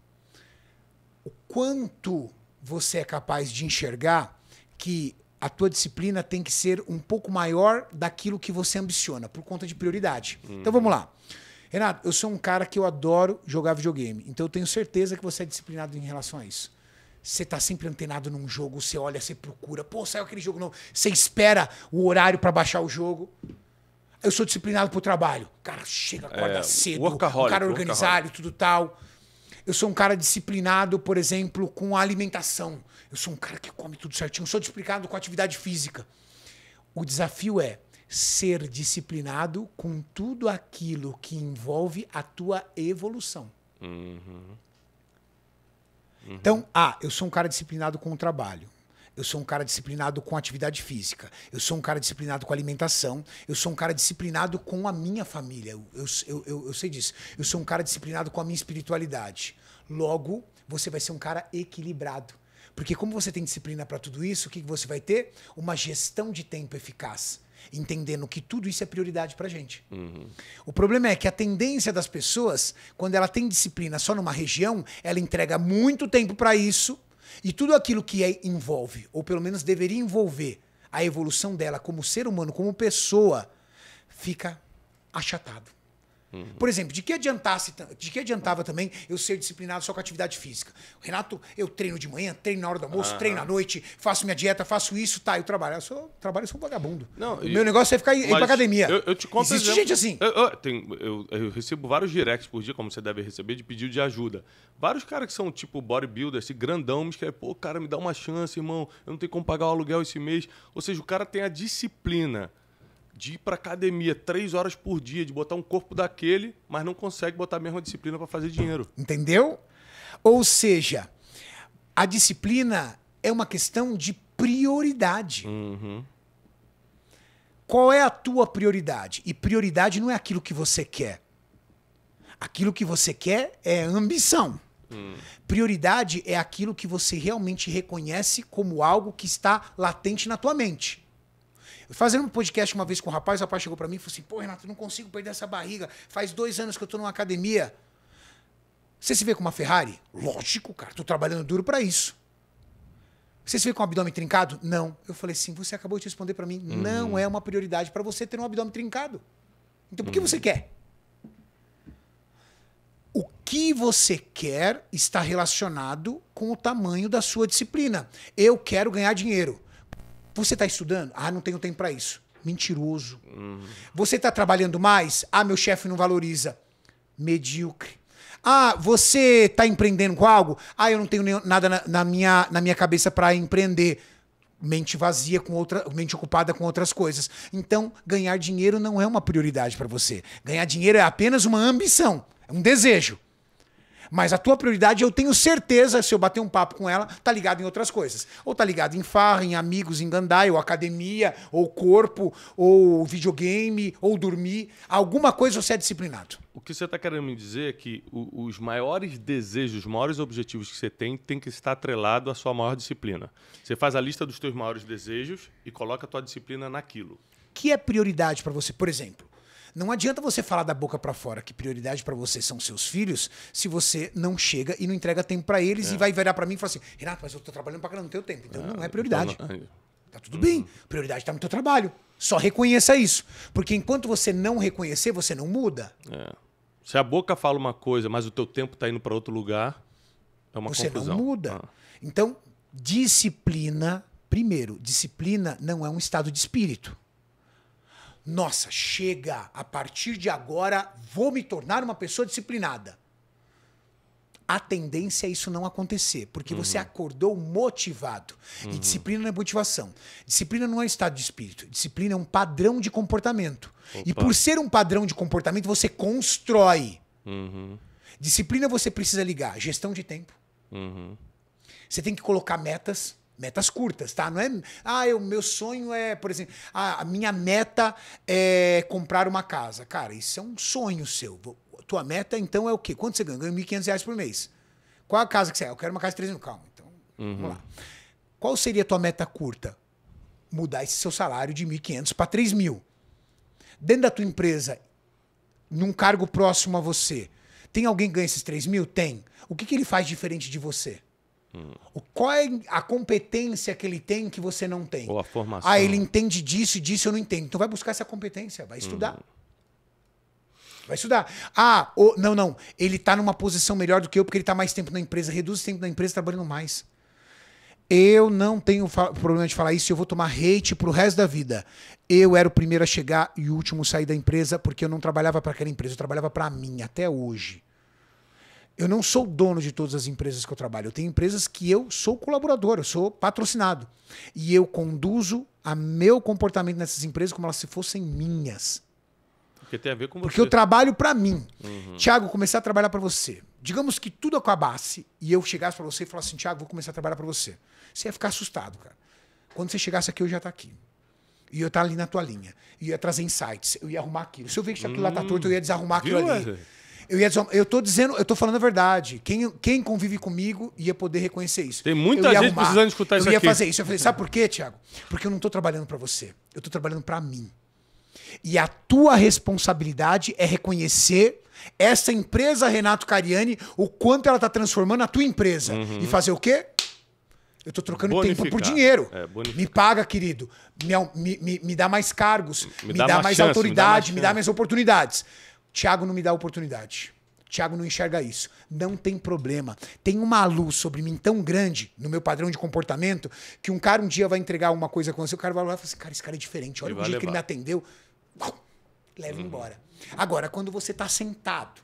Speaker 1: o quanto você é capaz de enxergar que a tua disciplina tem que ser um pouco maior daquilo que você ambiciona, por conta de prioridade. Então vamos lá. Renato, eu sou um cara que eu adoro jogar videogame, então eu tenho certeza que você é disciplinado em relação a isso. Você tá sempre antenado num jogo, você olha, você procura, pô, saiu aquele jogo novo, você espera o horário para baixar o jogo. Eu sou disciplinado pro trabalho. Cara, chega, acorda é, cedo, O cara organizado, e tudo tal. Eu sou um cara disciplinado, por exemplo, com a alimentação. Eu sou um cara que come tudo certinho, sou disciplinado com atividade física. O desafio é ser disciplinado com tudo aquilo que envolve a tua evolução. Uhum. Uhum. Então, ah, eu sou um cara disciplinado com o trabalho. Eu sou um cara disciplinado com atividade física. Eu sou um cara disciplinado com alimentação. Eu sou um cara disciplinado com a minha família. Eu, eu, eu, eu sei disso. Eu sou um cara disciplinado com a minha espiritualidade. Logo, você vai ser um cara equilibrado. Porque como você tem disciplina para tudo isso, o que, que você vai ter? Uma gestão de tempo eficaz. Entendendo que tudo isso é prioridade para gente. Uhum. O problema é que a tendência das pessoas, quando ela tem disciplina só numa região, ela entrega muito tempo para isso e tudo aquilo que é, envolve, ou pelo menos deveria envolver, a evolução dela como ser humano, como pessoa, fica achatado. Uhum. Por exemplo, de que, adiantasse, de que adiantava também eu ser disciplinado só com atividade física? Renato, eu treino de manhã, treino na hora do almoço, uhum. treino à noite, faço minha dieta, faço isso, tá, eu trabalho. Eu sou, trabalho, eu sou um vagabundo. Não, o meu negócio é ficar indo pra academia. Eu, eu, te conto Existe exemplo, gente assim.
Speaker 2: Eu, tem, eu, eu recebo vários directs por dia, como você deve receber, de pedido de ajuda. Vários caras que são tipo bodybuilder, esse assim, grandão, me escreve, é, pô, cara, me dá uma chance, irmão, eu não tenho como pagar o aluguel esse mês. Ou seja, o cara tem a disciplina de ir para academia três horas por dia, de botar um corpo daquele, mas não consegue botar a mesma
Speaker 1: disciplina para fazer dinheiro. Entendeu? Ou seja, a disciplina é uma questão de prioridade. Uhum. Qual é a tua prioridade? E prioridade não é aquilo que você quer. Aquilo que você quer é ambição. Hum. Prioridade é aquilo que você realmente reconhece como algo que está latente na tua mente. Fazendo um podcast uma vez com um rapaz, o rapaz chegou para mim e falou assim: pô, Renato, não consigo perder essa barriga. Faz dois anos que eu tô numa academia. Você se vê com uma Ferrari? Lógico, cara, tô trabalhando duro para isso. Você se vê com o abdômen trincado? Não. Eu falei assim: você acabou de responder para mim, uhum. não é uma prioridade para você ter um abdômen trincado. Então por que uhum. você quer? O que você quer está relacionado com o tamanho da sua disciplina. Eu quero ganhar dinheiro. Você está estudando? Ah, não tenho tempo para isso. Mentiroso. Uhum. Você está trabalhando mais? Ah, meu chefe não valoriza. Medíocre. Ah, você está empreendendo com algo? Ah, eu não tenho nada na, na, minha, na minha cabeça para empreender. Mente vazia com outra, mente ocupada com outras coisas. Então, ganhar dinheiro não é uma prioridade para você. Ganhar dinheiro é apenas uma ambição, é um desejo. Mas a tua prioridade, eu tenho certeza, se eu bater um papo com ela, tá ligado em outras coisas. Ou tá ligado em farra, em amigos, em gandai, ou academia, ou corpo, ou videogame, ou dormir. Alguma coisa você é disciplinado.
Speaker 2: O que você está querendo me dizer é que os maiores desejos, os maiores objetivos que você tem, tem que estar atrelado à sua maior disciplina. Você faz a lista dos teus maiores desejos e coloca a tua disciplina naquilo. O
Speaker 1: que é prioridade para você? Por exemplo, não adianta você falar da boca para fora que prioridade para você são seus filhos, se você não chega e não entrega tempo para eles é. e vai virar para mim e falar assim: "Renato, mas eu tô trabalhando para caramba, não tenho tempo". Então é, não é, é então prioridade.
Speaker 2: Tá
Speaker 1: tudo uhum. bem. Prioridade tá no teu trabalho. Só reconheça isso, porque enquanto você não reconhecer, você não muda.
Speaker 2: É. Se a boca fala uma coisa, mas o teu tempo tá indo para outro lugar, é uma você confusão. Você não
Speaker 1: muda. Ah. Então, disciplina, primeiro, disciplina não é um estado de espírito nossa, chega, a partir de agora vou me tornar uma pessoa disciplinada. A tendência é isso não acontecer, porque uhum. você acordou motivado. Uhum. E disciplina não é motivação. Disciplina não é estado de espírito. Disciplina é um padrão de comportamento. Opa. E por ser um padrão de comportamento, você constrói. Uhum. Disciplina você precisa ligar gestão de tempo. Uhum. Você tem que colocar metas. Metas curtas, tá? Não é. Ah, o meu sonho é, por exemplo, a minha meta é comprar uma casa. Cara, isso é um sonho seu. Tua meta, então, é o quê? Quanto você ganha? Ganha R$ 1.500 por mês. Qual a casa que você é? Eu quero uma casa de 3 mil. Calma, então, uhum. vamos lá. Qual seria a tua meta curta? Mudar esse seu salário de 1.500 para 3 mil. Dentro da tua empresa, num cargo próximo a você, tem alguém que ganha esses 3 mil? Tem. O que, que ele faz diferente de você? Hum. qual é a competência que ele tem que você não tem? Ou
Speaker 2: a formação. Ah, ele
Speaker 1: entende disso e disso eu não entendo. Então vai buscar essa competência, vai estudar. Hum. Vai estudar. Ah, não, não. Ele está numa posição melhor do que eu porque ele está mais tempo na empresa. Reduz o tempo na empresa trabalhando mais. Eu não tenho problema de falar isso, eu vou tomar hate pro resto da vida. Eu era o primeiro a chegar e o último a sair da empresa porque eu não trabalhava para aquela empresa, eu trabalhava para mim até hoje eu não sou dono de todas as empresas que eu trabalho. Eu tenho empresas que eu sou colaborador, eu sou patrocinado. E eu conduzo a meu comportamento nessas empresas como elas se fossem minhas.
Speaker 2: Porque tem a ver com você. Porque eu trabalho para
Speaker 1: mim. Uhum. Tiago, começar a trabalhar para você. Digamos que tudo acabasse e eu chegasse para você e falasse assim, Tiago, vou começar a trabalhar para você. Você ia ficar assustado, cara. Quando você chegasse aqui, eu já tá aqui. E eu ia tá estar ali na tua linha. E ia trazer insights. Eu ia arrumar aquilo. Se eu ver que aquilo hum, lá tá torto, eu ia desarrumar aquilo viu, ali. Eu ia dizer, eu tô dizendo, eu tô falando a verdade. Quem, quem convive comigo ia poder reconhecer isso. Tem muita gente arrumar, precisando escutar isso aqui. Eu ia fazer isso. Eu falei, sabe por quê, Tiago? Porque eu não tô trabalhando para você. Eu tô trabalhando para mim. E a tua responsabilidade é reconhecer essa empresa Renato Cariani, o quanto ela está transformando a tua empresa. Uhum. E fazer o quê? Eu estou trocando bonificar. tempo por dinheiro. É, me paga, querido. Me, me, me, dá mais cargos. Me, me dá, dá, mais chance, autoridade. Me dá mais, me dá mais oportunidades. Tiago não me dá oportunidade. Tiago não enxerga isso. Não tem problema. Tem uma luz sobre mim tão grande no meu padrão de comportamento que um cara um dia vai entregar uma coisa com você, o cara vai lá e fala assim, cara, esse cara é diferente. Olha o dia levar. que ele me atendeu. Leva uhum. embora. Agora, quando você está sentado,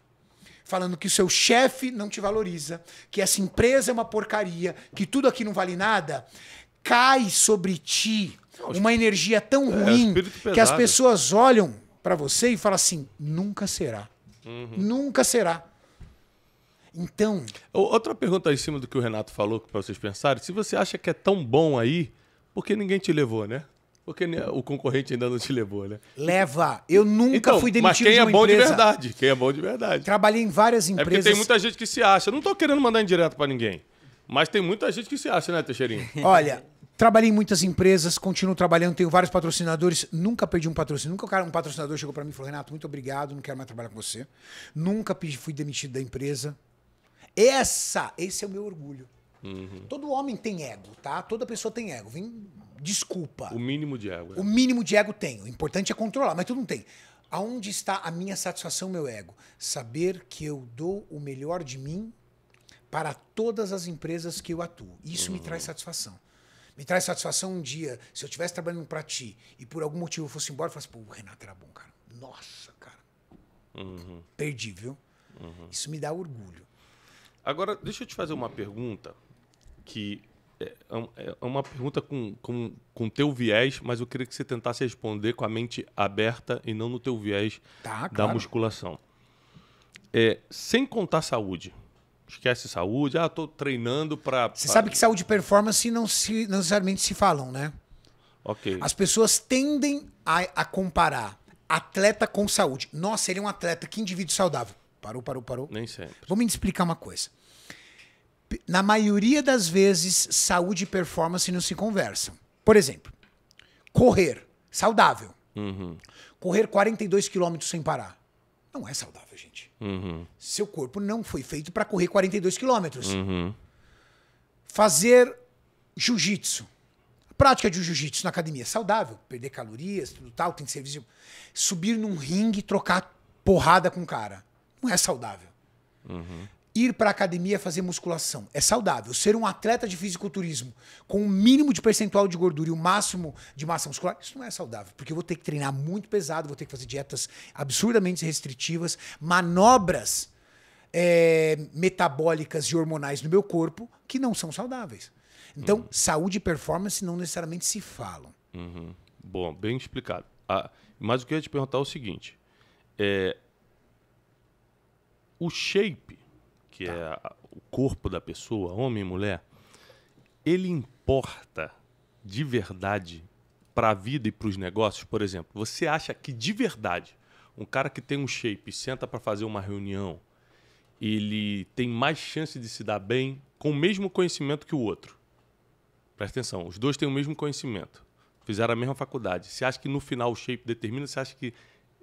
Speaker 1: falando que o seu chefe não te valoriza, que essa empresa é uma porcaria, que tudo aqui não vale nada, cai sobre ti uma energia tão é ruim é, que as pessoas olham para você e fala assim: nunca será. Uhum. Nunca será.
Speaker 2: Então. Outra pergunta em cima do que o Renato falou, para vocês pensarem: se você acha que é tão bom aí, por que ninguém te levou, né? Porque o concorrente ainda não te levou, né?
Speaker 1: Leva. Eu nunca então, fui demitido mas quem é bom empresa. de verdade. Quem é bom de verdade. Trabalhei em várias empresas. É porque tem muita
Speaker 2: gente que se acha. Não estou querendo mandar em direto para ninguém. Mas tem muita gente que se acha, né, Teixeirinho?
Speaker 1: Olha, Trabalhei em muitas empresas, continuo trabalhando, tenho vários patrocinadores, nunca perdi um patrocínio. Nunca um patrocinador chegou para mim e falou: Renato, muito obrigado, não quero mais trabalhar com você. Nunca fui demitido da empresa. Essa, esse é o meu orgulho. Uhum. Todo homem tem ego, tá? Toda pessoa tem ego. Vem, desculpa.
Speaker 2: O mínimo de ego.
Speaker 1: Né? O mínimo de ego tem. O importante é controlar, mas tu não tem. Aonde está a minha satisfação, meu ego? Saber que eu dou o melhor de mim para todas as empresas que eu atuo. Isso uhum. me traz uhum. satisfação me traz satisfação um dia, se eu estivesse trabalhando para ti e por algum motivo eu fosse embora, eu falasse, pô, o Renato era bom, cara. Nossa, cara. Uhum. Perdi, viu? Uhum. Isso me
Speaker 2: dá orgulho. Agora, deixa eu te fazer uma pergunta que é, é, é uma pergunta com, com, com teu viés, mas eu queria que você tentasse responder com a mente aberta e não no teu viés tá, da claro. musculação. É, sem contar saúde, Esquece saúde. Ah, tô treinando para. Você pra... sabe que
Speaker 1: saúde e performance não, se, necessariamente se falam, né? Ok. As pessoas tendem a, a comparar atleta com saúde. Nossa, ele é um atleta, que indivíduo saudável. Parou, parou, parou. Nem sempre. Vou me explicar uma coisa. Na maioria das vezes, saúde e performance não se conversam. Por exemplo, correr saudável. Uhum. Correr 42 quilômetros sem parar. Não é saudável,
Speaker 2: gente. Uhum.
Speaker 1: Seu corpo não foi feito para correr 42 quilômetros. Uhum. Fazer jiu-jitsu. Prática de jiu-jitsu na academia. Saudável. Perder calorias, tudo tal, tem que ser visível. Subir num ringue e trocar porrada com o cara. Não é saudável. Uhum ir para academia fazer musculação. É saudável. Ser um atleta de fisiculturismo com o um mínimo de percentual de gordura e o um máximo de massa muscular, isso não é saudável, porque eu vou ter que treinar muito pesado, vou ter que fazer dietas absurdamente restritivas, manobras é, metabólicas e hormonais no meu corpo que não são saudáveis. Então, uhum. saúde e performance não necessariamente se falam.
Speaker 2: Uhum. Bom, bem explicado. Ah, mas o que eu ia te perguntar é o seguinte: é, o shape que tá. é a, o corpo da pessoa, homem e mulher, ele importa de verdade para a vida e para os negócios? Por exemplo, você acha que de verdade um cara que tem um shape senta para fazer uma reunião, ele tem mais chance de se dar bem com o mesmo conhecimento que o outro? Presta atenção, os dois têm o mesmo conhecimento, fizeram a mesma faculdade. Você acha que no final o shape determina? Você acha que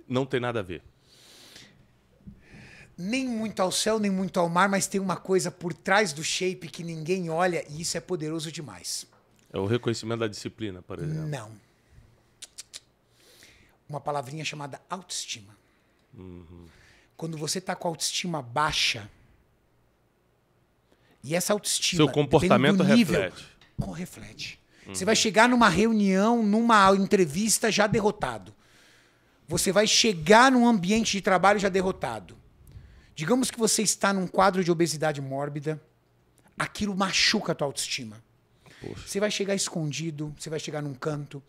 Speaker 2: não tem nada a ver?
Speaker 1: nem muito ao céu, nem muito ao mar, mas tem uma coisa por trás do shape que ninguém olha e isso é poderoso demais.
Speaker 2: É o reconhecimento da disciplina, por exemplo. Não.
Speaker 1: Uma palavrinha chamada autoestima. Uhum. Quando você está com a autoestima baixa, e essa autoestima. Seu comportamento nível, reflete. Oh, reflete. Uhum. Você vai chegar numa reunião, numa entrevista já derrotado. Você vai chegar num ambiente de trabalho já derrotado. Digamos que você está num quadro de obesidade mórbida, aquilo machuca a tua autoestima. Poxa. Você vai chegar escondido, você vai chegar num canto,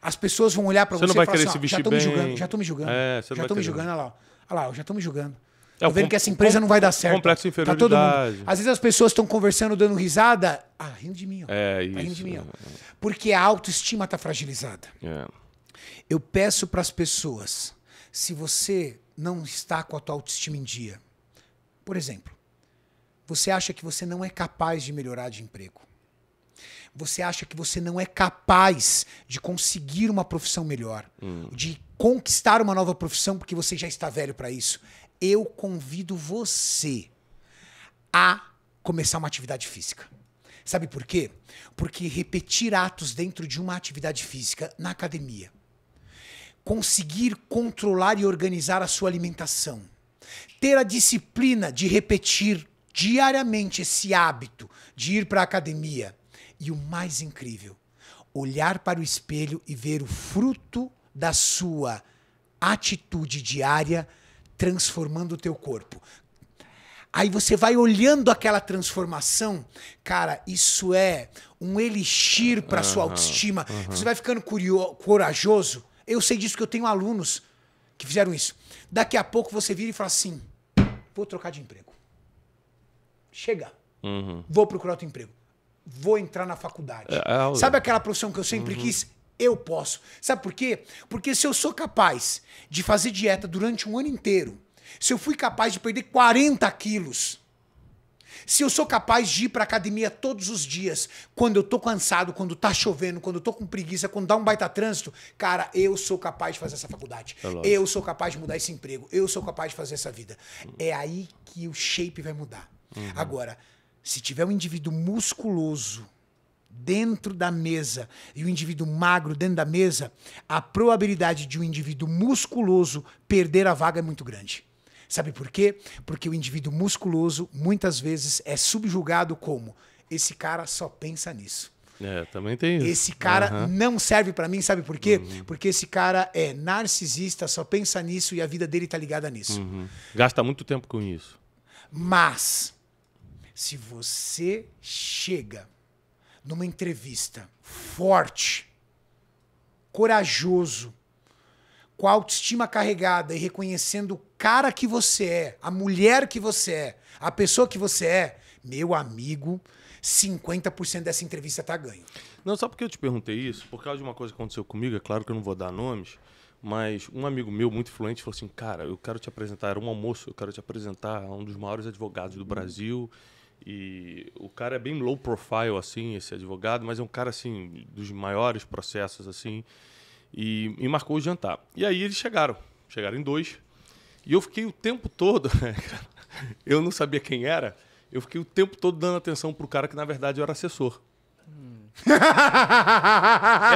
Speaker 1: as pessoas vão olhar para você, você não vai e falar querer assim, se já tô bem. me julgando, já tô me julgando, é, já tô me julgando, olha lá, olha lá, já tô me julgando. É, tô vendo que essa empresa não vai dar certo. Complexo inferioridade. Tá todo mundo. Às vezes as pessoas estão conversando, dando risada. Ah, rindo de mim. Ó. É, tá isso. rindo de mim. Ó. Né? Porque a autoestima está fragilizada. É. Eu peço para as pessoas, se você não está com a tua autoestima em dia, por exemplo, você acha que você não é capaz de melhorar de emprego. Você acha que você não é capaz de conseguir uma profissão melhor, hum. de conquistar uma nova profissão porque você já está velho para isso. Eu convido você a começar uma atividade física. Sabe por quê? Porque repetir atos dentro de uma atividade física na academia, conseguir controlar e organizar a sua alimentação, ter a disciplina de repetir diariamente esse hábito de ir para a academia. E o mais incrível, olhar para o espelho e ver o fruto da sua atitude diária transformando o teu corpo. Aí você vai olhando aquela transformação, cara, isso é um elixir para uhum, sua autoestima. Uhum. Você vai ficando curioso corajoso. Eu sei disso que eu tenho alunos que fizeram isso. Daqui a pouco você vira e fala assim: vou trocar de emprego. Chega. Uhum. Vou procurar outro emprego. Vou entrar na faculdade. É, é... Sabe aquela profissão que eu sempre uhum. quis? Eu posso. Sabe por quê? Porque se eu sou capaz de fazer dieta durante um ano inteiro, se eu fui capaz de perder 40 quilos, se eu sou capaz de ir para academia todos os dias, quando eu tô cansado, quando tá chovendo, quando eu tô com preguiça, quando dá um baita trânsito, cara, eu sou capaz de fazer essa faculdade. É eu sou capaz de mudar esse emprego. Eu sou capaz de fazer essa vida. Uhum. É aí que o shape vai mudar. Uhum. Agora, se tiver um indivíduo musculoso dentro da mesa e o indivíduo magro dentro da mesa, a probabilidade de um indivíduo musculoso perder a vaga é muito grande. Sabe por quê? Porque o indivíduo musculoso muitas vezes é subjugado como esse cara só pensa nisso.
Speaker 2: É, também tem isso. Esse cara uhum.
Speaker 1: não serve para mim, sabe por quê? Uhum. Porque esse cara é narcisista, só pensa nisso e a vida dele tá ligada nisso.
Speaker 2: Uhum. Gasta muito tempo com isso.
Speaker 1: Mas se você chega numa entrevista forte, corajoso, com a autoestima carregada e reconhecendo o cara que você é, a mulher que você é, a pessoa que você é, meu amigo, 50% dessa entrevista tá ganho.
Speaker 2: Não, só porque eu te perguntei isso, por causa de uma coisa que aconteceu comigo, é claro que eu não vou dar nomes, mas um amigo meu muito influente falou assim: "Cara, eu quero te apresentar, era um almoço, eu quero te apresentar a um dos maiores advogados do uhum. Brasil". E o cara é bem low profile assim, esse advogado, mas é um cara assim dos maiores processos assim. E, e marcou o jantar. E aí eles chegaram. Chegaram em dois. E eu fiquei o tempo todo, né, eu não sabia quem era, eu fiquei o tempo todo dando atenção pro cara que na verdade era assessor. Hum. e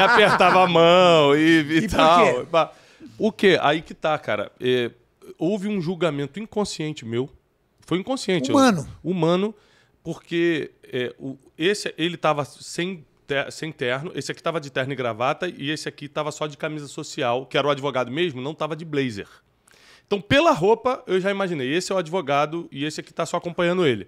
Speaker 2: apertava a mão e, e, e tal. Quê? O que? Aí que tá, cara. É, houve um julgamento inconsciente meu. Foi inconsciente. Humano. Eu, humano, porque é, o, esse, ele tava sem ter, sem terno. Esse aqui tava de terno e gravata e esse aqui tava só de camisa social, que era o advogado mesmo, não tava de blazer. Então, pela roupa, eu já imaginei. Esse é o advogado e esse aqui tá só acompanhando ele.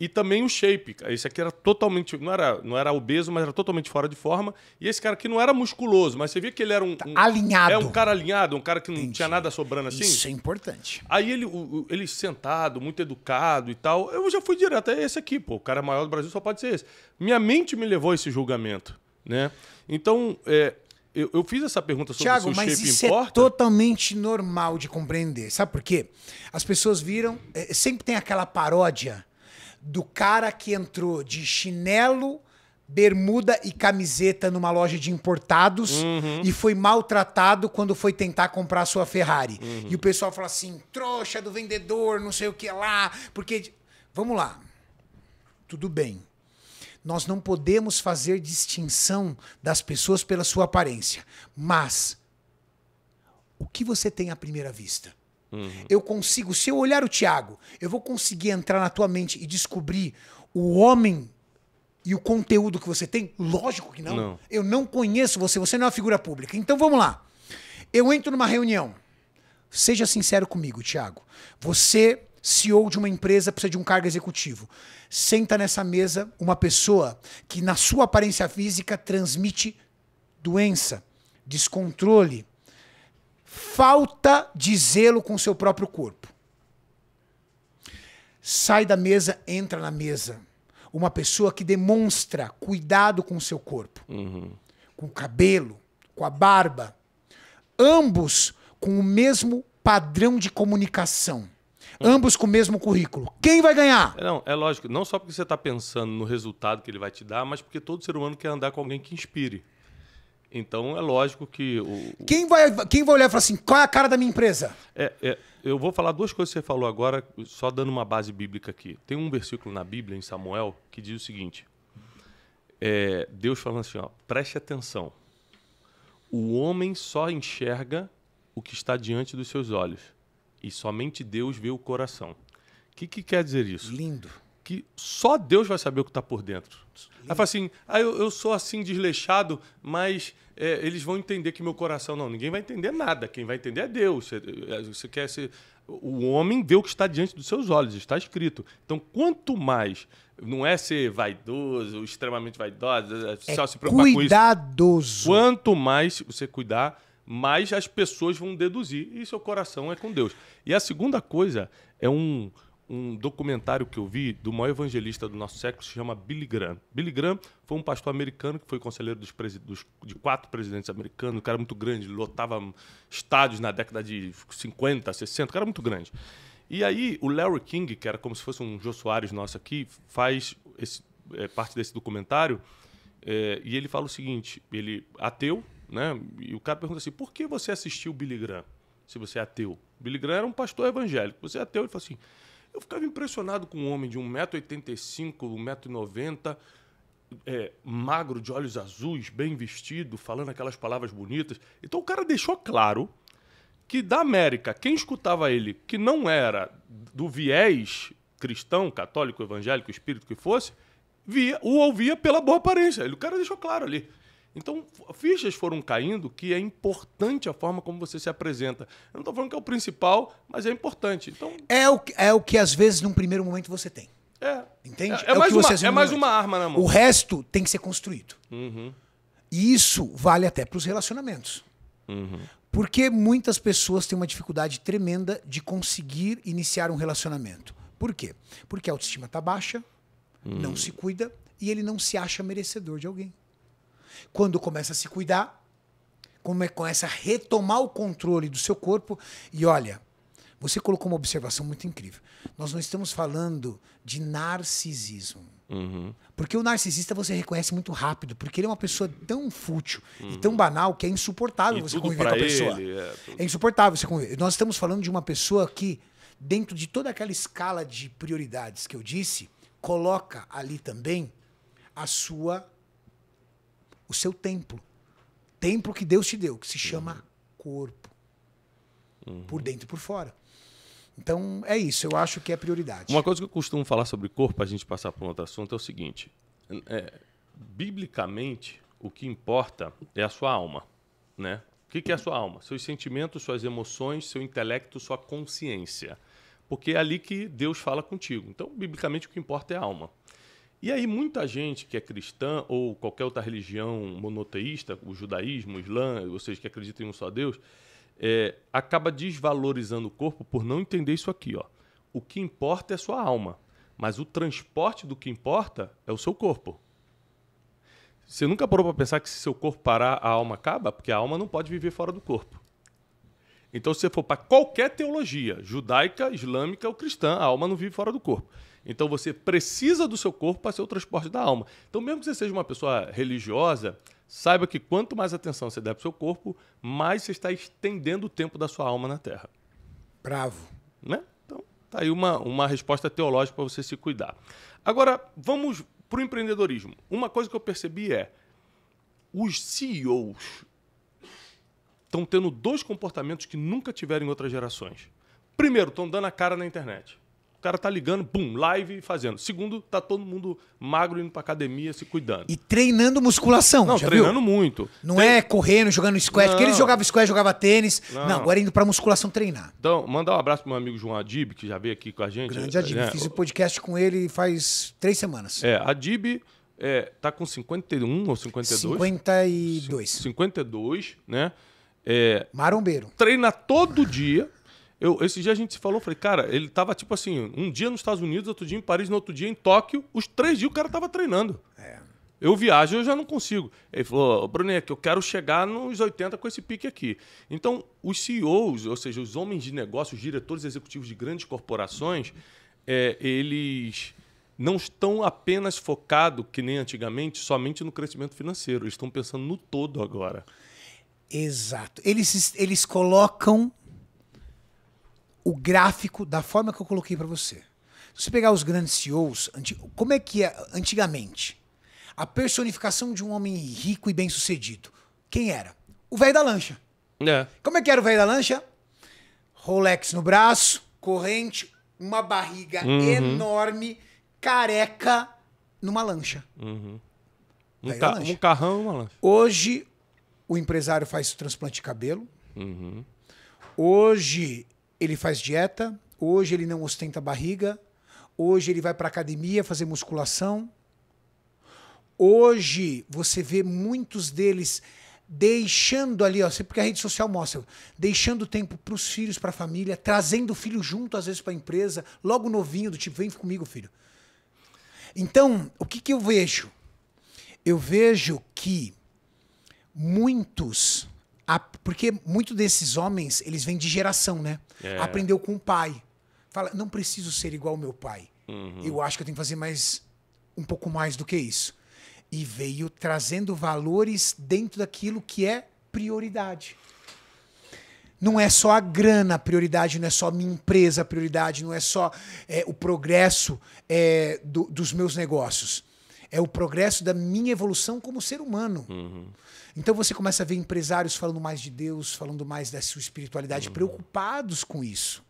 Speaker 2: E também o shape. Esse aqui era totalmente. Não era, não era obeso, mas era totalmente fora de forma. E esse cara aqui não era musculoso, mas você via que ele era um. Tá um alinhado. É um cara alinhado, um cara que não Entendi. tinha nada sobrando assim. Isso é importante. Aí ele, ele sentado, muito educado e tal. Eu já fui direto. É esse aqui, pô. O cara maior do Brasil só pode ser esse. Minha mente me levou a esse julgamento, né? Então, é, eu, eu, fiz essa pergunta sobre Thiago, se o mas shape isso é importa.
Speaker 1: É totalmente normal de compreender. Sabe por quê? As pessoas viram. É, sempre tem aquela paródia do cara que entrou de chinelo, bermuda e camiseta numa loja de importados uhum. e foi maltratado quando foi tentar comprar sua Ferrari. Uhum. E o pessoal fala assim: trouxa do vendedor, não sei o que lá, porque. Vamos lá. Tudo bem. Nós não podemos fazer distinção das pessoas pela sua aparência. Mas o que você tem à primeira vista? Uhum. Eu consigo, se eu olhar o Tiago, eu vou conseguir entrar na tua mente e descobrir o homem e o conteúdo que você tem? Lógico que não. não. Eu não conheço você, você não é uma figura pública. Então vamos lá. Eu entro numa reunião. Seja sincero comigo, Tiago. Você, CEO de uma empresa, precisa de um cargo executivo. Senta nessa mesa uma pessoa que, na sua aparência física, transmite doença, descontrole, falta de zelo com seu próprio corpo. Sai da mesa, entra na mesa. Uma pessoa que demonstra cuidado com seu corpo, uhum. com o cabelo, com a barba. Ambos com o mesmo padrão de comunicação. Hum. Ambos com o mesmo currículo. Quem
Speaker 2: vai ganhar? É, não, é lógico. Não só porque você está pensando no resultado que ele vai te dar, mas porque todo ser humano quer andar com alguém que inspire. Então é lógico que. O,
Speaker 1: quem, vai, quem vai olhar e falar assim, qual é a cara da minha empresa?
Speaker 2: É, é, eu vou falar duas coisas que você falou agora, só dando uma base bíblica aqui. Tem um versículo na Bíblia, em Samuel, que diz o seguinte: é, Deus falando assim, ó, preste atenção. O homem só enxerga o que está diante dos seus olhos. E somente Deus vê o coração. O que, que quer dizer isso? Lindo que só Deus vai saber o que está por dentro. Ela fala assim, ah, eu, eu sou assim desleixado, mas é, eles vão entender que meu coração... Não, ninguém vai entender nada. Quem vai entender é Deus. Você, é, você quer ser... O homem vê o que está diante dos seus olhos, está escrito. Então, quanto mais... Não é ser vaidoso, extremamente vaidoso, é, é só se preocupar cuidadoso. com isso. Quanto mais você cuidar, mais as pessoas vão deduzir. E seu coração é com Deus. E a segunda coisa é um um documentário que eu vi do maior evangelista do nosso século, se chama Billy Graham. Billy Graham foi um pastor americano que foi conselheiro dos, dos de quatro presidentes americanos, um cara muito grande, lotava estádios na década de 50, 60, um cara muito grande. E aí o Larry King, que era como se fosse um Jô Soares nosso aqui, faz esse, é, parte desse documentário é, e ele fala o seguinte, ele ateu, né? E o cara pergunta assim, por que você assistiu Billy Graham? Se você é ateu. Billy Graham era um pastor evangélico. Você é ateu? Ele fala assim, eu ficava impressionado com um homem de 1,85m, 1,90m, é, magro, de olhos azuis, bem vestido, falando aquelas palavras bonitas. Então o cara deixou claro que da América, quem escutava ele, que não era do viés cristão, católico, evangélico, espírito que fosse, via, o ouvia pela boa aparência. Ele, o cara deixou claro ali. Então, fichas foram caindo que é importante a forma como você se apresenta. Eu não estou falando que é o principal, mas é importante. Então...
Speaker 1: É, o que, é o que, às vezes, num primeiro momento você tem. É. Entende? É, é, é mais, uma, você, é mais uma é. arma na mão. O resto tem que ser construído. Uhum. E isso vale até para os relacionamentos. Uhum. Porque muitas pessoas têm uma dificuldade tremenda de conseguir iniciar um relacionamento. Por quê? Porque a autoestima está baixa, uhum. não hum. se cuida e ele não se acha merecedor de alguém. Quando começa a se cuidar, começa a retomar o controle do seu corpo. E olha, você colocou uma observação muito incrível. Nós não estamos falando de narcisismo. Uhum. Porque o narcisista você reconhece muito rápido, porque ele é uma pessoa tão fútil uhum. e tão banal que é insuportável e você conviver com a pessoa. Ele, é, é, insuportável você conviver. Nós estamos falando de uma pessoa que, dentro de toda aquela escala de prioridades que eu disse, coloca ali também a sua o seu templo. Templo que Deus te deu, que se chama uhum. corpo. Uhum. Por dentro e por fora. Então é isso, eu acho que é prioridade. Uma
Speaker 2: coisa que eu costumo falar sobre corpo, a gente passar para um outro assunto, é o seguinte: é, biblicamente, o que importa é a sua alma. Né? O que, que é a sua alma? Seus sentimentos, suas emoções, seu intelecto, sua consciência. Porque é ali que Deus fala contigo. Então, biblicamente, o que importa é a alma. E aí muita gente que é cristã ou qualquer outra religião monoteísta, o judaísmo, o islã, ou seja, que acredita em um só Deus, é, acaba desvalorizando o corpo por não entender isso aqui. Ó. O que importa é a sua alma, mas o transporte do que importa é o seu corpo. Você nunca parou para pensar que se seu corpo parar, a alma acaba? Porque a alma não pode viver fora do corpo. Então, se você for para qualquer teologia, judaica, islâmica ou cristã, a alma não vive fora do corpo. Então você precisa do seu corpo para ser o transporte da alma. Então, mesmo que você seja uma pessoa religiosa, saiba que quanto mais atenção você der para o seu corpo, mais você está estendendo o tempo da sua alma na Terra. Bravo. Né? Então, tá aí uma, uma resposta teológica para você se cuidar. Agora, vamos para o empreendedorismo. Uma coisa que eu percebi é os CEOs estão tendo dois comportamentos que nunca tiveram em outras gerações. Primeiro, estão dando a cara na internet. O cara tá ligando, pum, live e fazendo. Segundo, tá todo mundo magro indo pra academia, se cuidando. E
Speaker 1: treinando musculação, Não, treinando viu? muito. Não Tem... é correndo, jogando squash, porque eles jogavam squash, jogava tênis. Não. Não. agora é indo pra musculação treinar.
Speaker 2: Então, mandar um abraço pro meu amigo João Adib, que já veio aqui com a gente. Grande Adib, né? fiz o um
Speaker 1: podcast com ele faz três semanas. É,
Speaker 2: Adib é, tá com 51 ou 52? 52. 52, né? É, Marombeiro. Treina todo dia eu, esse dia a gente se falou, falei, cara, ele tava tipo assim, um dia nos Estados Unidos, outro dia em Paris, no outro dia em Tóquio, os três dias o cara tava treinando. É. Eu viajo, eu já não consigo. Ele falou, Brunet, é eu quero chegar nos 80 com esse pique aqui. Então, os CEOs, ou seja, os homens de negócios, os diretores executivos de grandes corporações, é, eles não estão apenas focados, que nem antigamente, somente no crescimento financeiro. Eles estão pensando no todo agora.
Speaker 1: Exato. Eles, eles colocam o gráfico da forma que eu coloquei para você. Se você pegar os grandes CEOs, como é que é antigamente? A personificação de um homem rico e bem-sucedido. Quem era? O velho da lancha. É. Como é que era o velho da lancha? Rolex no braço, corrente, uma barriga uhum. enorme, careca, numa lancha.
Speaker 2: Uhum. Um, ca lancha. um
Speaker 1: carrão uma lancha. Hoje, o empresário faz transplante de cabelo. Uhum. Hoje, ele faz dieta, hoje ele não ostenta barriga, hoje ele vai para academia fazer musculação. Hoje você vê muitos deles deixando ali, ó, porque a rede social mostra, deixando tempo para os filhos, para a família, trazendo o filho junto às vezes para a empresa, logo novinho, do tipo, vem comigo, filho. Então, o que, que eu vejo? Eu vejo que muitos a, porque muito desses homens, eles vêm de geração, né? É. Aprendeu com o pai. Fala, não preciso ser igual ao meu pai. Uhum. Eu acho que eu tenho que fazer mais um pouco mais do que isso. E veio trazendo valores dentro daquilo que é prioridade. Não é só a grana a prioridade, não é só a minha empresa a prioridade, não é só é, o progresso é, do, dos meus negócios. É o progresso da minha evolução como ser humano. Uhum. Então você começa a ver empresários falando mais de Deus, falando mais da sua espiritualidade, uhum. preocupados com isso.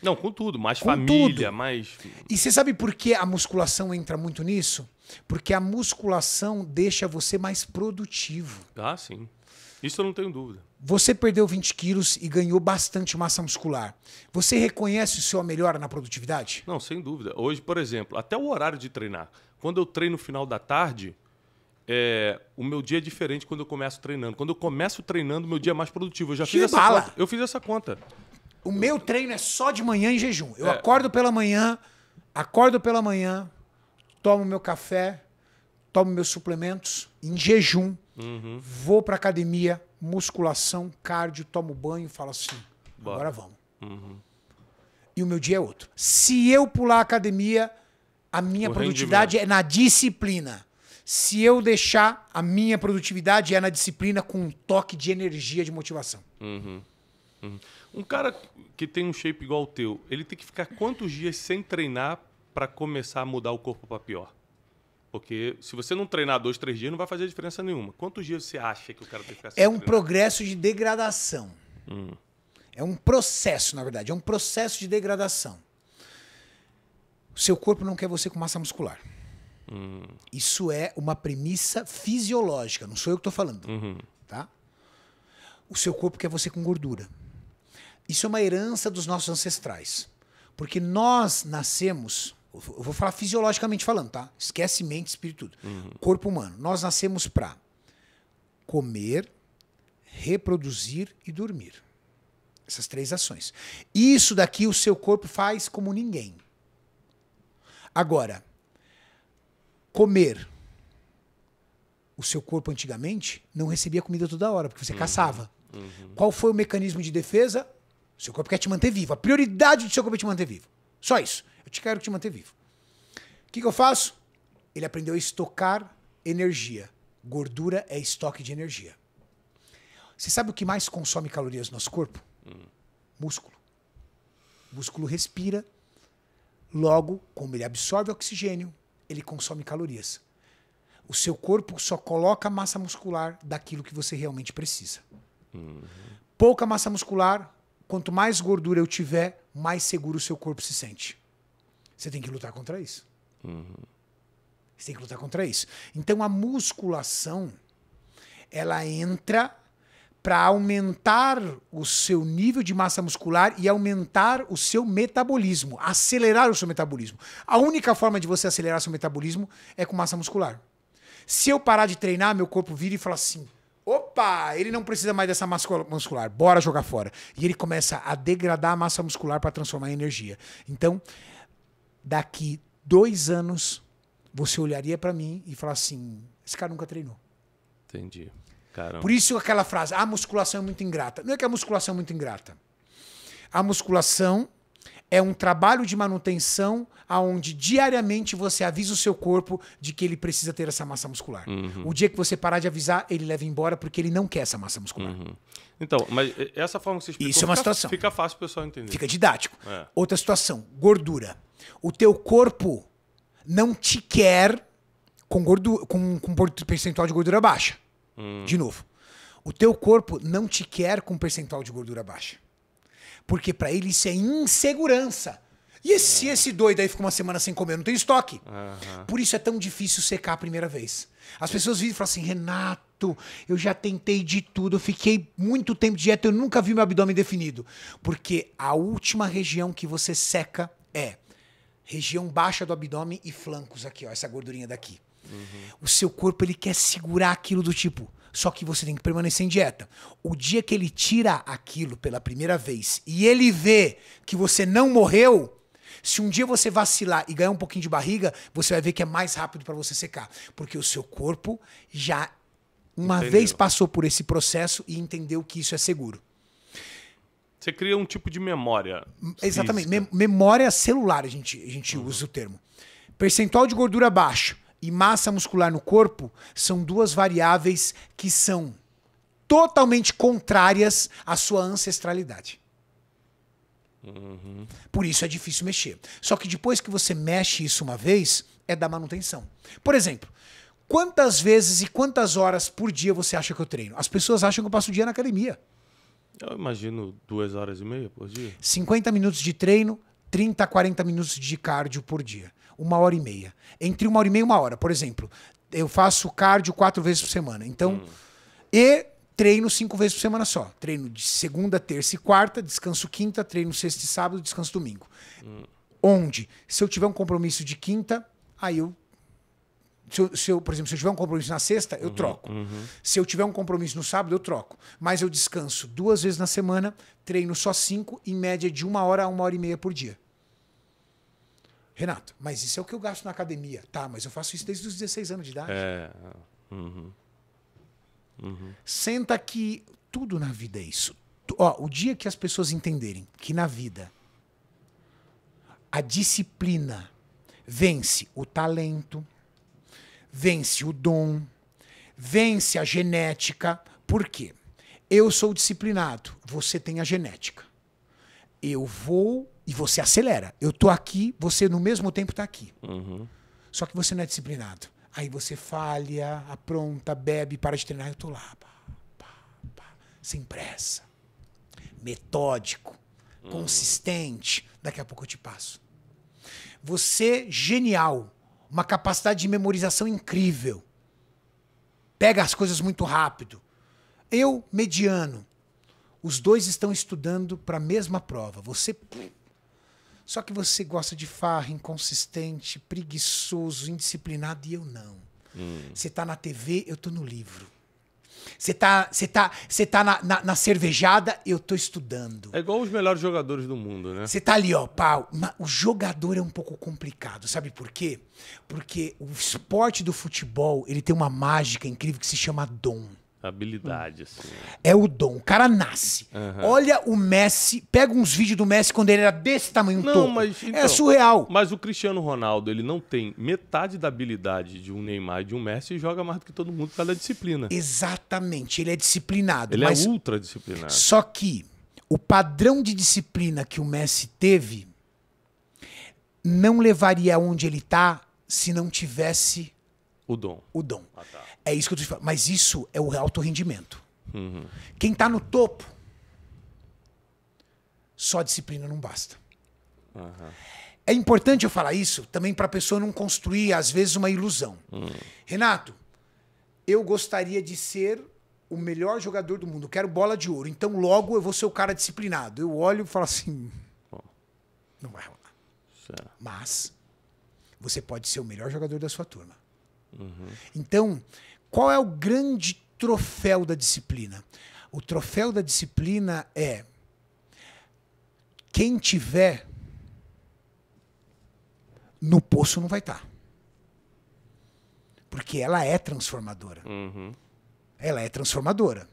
Speaker 1: Não, com tudo, mais com família, tudo. mais. E você sabe por que a musculação entra muito nisso? Porque a musculação deixa você mais produtivo.
Speaker 2: Ah, sim. Isso eu não tenho dúvida.
Speaker 1: Você perdeu 20 quilos e ganhou bastante massa muscular. Você reconhece o seu melhor na produtividade? Não, sem dúvida.
Speaker 2: Hoje, por exemplo, até o horário de treinar. Quando eu treino no final da tarde, é, o meu dia é diferente quando eu começo treinando. Quando eu começo treinando, meu dia é mais produtivo. Eu já que fiz bala. essa conta. Eu fiz essa
Speaker 1: conta. O meu treino é só de manhã em jejum. Eu é. acordo pela manhã, acordo pela manhã, tomo meu café, tomo meus suplementos em jejum, uhum. vou pra academia, musculação, cardio, tomo banho, falo assim, Bora. agora vamos. Uhum. E o meu dia é outro. Se eu pular a academia, a minha o produtividade é na disciplina. Se eu deixar, a minha produtividade é na disciplina com um toque de energia, de motivação.
Speaker 2: Uhum. Uhum. Um cara que tem um shape igual o teu, ele tem que ficar quantos dias sem treinar para começar a mudar o corpo para pior? Porque se você não treinar dois, três dias, não vai fazer diferença nenhuma. Quantos dias você acha que o cara tem que ficar sem É um treinar?
Speaker 1: progresso de degradação. Hum. É um processo, na verdade. É um processo de degradação. O seu corpo não quer você com massa muscular. Hum. Isso é uma premissa fisiológica, não sou eu que estou falando. Uhum. Tá? O seu corpo quer você com gordura. Isso é uma herança dos nossos ancestrais. Porque nós nascemos, eu vou falar fisiologicamente falando, tá? Esquece mente, espírito, tudo. Uhum. Corpo humano. Nós nascemos para comer, reproduzir e dormir. Essas três ações. Isso daqui o seu corpo faz como ninguém. Agora, comer. O seu corpo antigamente não recebia comida toda hora, porque você uhum. caçava. Uhum. Qual foi o mecanismo de defesa? O seu corpo quer te manter vivo. A prioridade do seu corpo é te manter vivo. Só isso. Eu te quero te manter vivo. O que, que eu faço? Ele aprendeu a estocar energia. Gordura é estoque de energia. Você sabe o que mais consome calorias no nosso corpo? Hum. Músculo. O músculo respira, Logo, como ele absorve oxigênio, ele consome calorias. O seu corpo só coloca massa muscular daquilo que você realmente precisa. Uhum. Pouca massa muscular, quanto mais gordura eu tiver, mais seguro o seu corpo se sente. Você tem que lutar contra isso. Uhum. Você tem que lutar contra isso. Então a musculação, ela entra para aumentar o seu nível de massa muscular e aumentar o seu metabolismo, acelerar o seu metabolismo. A única forma de você acelerar seu metabolismo é com massa muscular. Se eu parar de treinar, meu corpo vira e fala assim: opa, ele não precisa mais dessa massa muscular, bora jogar fora. E ele começa a degradar a massa muscular para transformar em energia. Então, daqui dois anos, você olharia para mim e falar assim: esse cara nunca treinou.
Speaker 2: Entendi. Caramba. Por
Speaker 1: isso aquela frase, a musculação é muito ingrata. Não é que a musculação é muito ingrata. A musculação é um trabalho de manutenção aonde diariamente você avisa o seu corpo de que ele precisa ter essa massa muscular. Uhum. O dia que você parar de avisar, ele leva embora porque ele não quer essa massa muscular.
Speaker 2: Uhum. Então, mas essa forma que você explicou, Isso é uma fica, situação. fica fácil o pessoal entender. Fica didático. É.
Speaker 1: Outra situação, gordura. O teu corpo não te quer com, gordura, com, com percentual de gordura baixa. Hum. De novo, o teu corpo não te quer com percentual de gordura baixa. Porque para ele isso é insegurança. E se esse, esse doido aí fica uma semana sem comer, não tem estoque. Uhum. Por isso é tão difícil secar a primeira vez. As pessoas vivem e falam assim, Renato, eu já tentei de tudo, eu fiquei muito tempo de dieta, eu nunca vi meu abdômen definido. Porque a última região que você seca é região baixa do abdômen e flancos aqui, ó, essa gordurinha daqui. Uhum. O seu corpo ele quer segurar aquilo do tipo. Só que você tem que permanecer em dieta. O dia que ele tira aquilo pela primeira vez e ele vê que você não morreu, se um dia você vacilar e ganhar um pouquinho de barriga, você vai ver que é mais rápido para você secar, porque o seu corpo já uma Entendeu. vez passou por esse processo e entendeu que isso é seguro.
Speaker 2: Você cria um tipo de memória. Exatamente,
Speaker 1: Mem memória celular, a gente, a gente uhum. usa o termo. Percentual de gordura baixo e massa muscular no corpo são duas variáveis que são totalmente contrárias à sua ancestralidade.
Speaker 2: Uhum.
Speaker 1: Por isso é difícil mexer. Só que depois que você mexe isso uma vez, é da manutenção. Por exemplo, quantas vezes e quantas horas por dia você acha que eu treino? As pessoas acham que eu passo o dia na academia.
Speaker 2: Eu imagino duas
Speaker 1: horas e meia por dia. 50 minutos de treino, 30 a 40 minutos de cardio por dia uma hora e meia. Entre uma hora e meia e uma hora, por exemplo. Eu faço cardio quatro vezes por semana. Então. Hum. E treino cinco vezes por semana só. Treino de segunda, terça e quarta, descanso quinta, treino sexta e sábado, descanso domingo. Hum. Onde, se eu tiver um compromisso de quinta, aí eu. Se eu, se eu por exemplo, se eu tiver um compromisso na sexta, eu uhum, troco. Uhum. Se eu tiver um compromisso no sábado, eu troco. Mas eu descanso duas vezes na semana, treino só cinco, em média de uma hora a uma hora e meia por dia. Renato, mas isso é o que eu gasto na academia. Tá, mas eu faço isso desde os 16 anos de idade.
Speaker 2: É, é. Uhum. Uhum.
Speaker 1: Senta que tudo na vida é isso. Ó, o dia que as pessoas entenderem que na vida a disciplina vence o talento, vence o dom, vence a genética. Por quê? Eu sou disciplinado, você tem a genética. Eu vou e você acelera. Eu tô aqui, você no mesmo tempo tá aqui. Uhum. Só que você não é disciplinado. Aí você falha, apronta, bebe, para de treinar. Eu tô lá, pá, pá, pá, sem pressa, metódico, uhum. consistente. Daqui a pouco eu te passo. Você genial, uma capacidade de memorização incrível. Pega as coisas muito rápido. Eu mediano. Os dois estão estudando para a mesma prova. Você só que você gosta de farra, inconsistente, preguiçoso, indisciplinado e eu não. Hum. Você hum. tá na TV, eu tô no livro. Você tá, você tá, você tá na, na, na, cervejada, eu tô estudando.
Speaker 2: É igual os melhores jogadores do mundo, né? Você tá ali, ó,
Speaker 1: pau. O jogador é um pouco complicado, sabe por quê? Porque o esporte do futebol, ele tem uma mágica incrível que se chama dom habilidade, assim. Né? É o dom. O cara nasce. Uhum. Olha o Messi, pega uns vídeos do Messi quando ele era desse tamanho não, Mas, é então, é surreal.
Speaker 2: Mas o Cristiano Ronaldo, ele não tem metade da habilidade de um Neymar e de um Messi e joga mais do que todo mundo por causa da disciplina.
Speaker 1: Exatamente, ele é disciplinado. Ele é mas... é ultra
Speaker 2: disciplinado. Só
Speaker 1: que o padrão de disciplina que o Messi teve não levaria aonde ele está se não tivesse o dom. O dom. Ah, tá. É isso que eu tô te falando. Mas isso é o alto rendimento. Uhum. Quem está no topo, só disciplina não basta. Uhum. É importante eu falar isso também para a pessoa não construir, às vezes, uma ilusão. Uhum. Renato, eu gostaria de ser o melhor jogador do mundo, quero bola de ouro, então logo eu vou ser o cara disciplinado. Eu olho e falo assim: não vai rolar. Mas você pode ser o melhor jogador da sua turma. Então, qual é o grande troféu da disciplina? O troféu da disciplina é quem tiver no poço não vai estar. Tá. Porque ela é transformadora. Uhum. Ela é transformadora.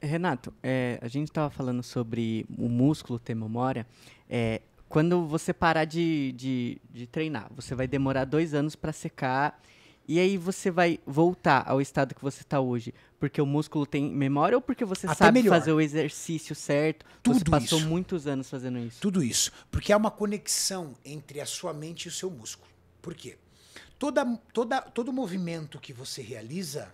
Speaker 1: Renato, é, a gente estava falando sobre o músculo ter memória. É, quando você parar de, de, de treinar, você vai demorar dois anos para secar. E aí você vai voltar ao estado que você está hoje, porque o músculo tem memória ou porque você Até sabe melhor. fazer o exercício certo? Tudo você passou isso. muitos anos fazendo isso. Tudo isso, porque há uma conexão entre a sua mente e o seu músculo. Por quê? Toda, toda, todo movimento que você realiza,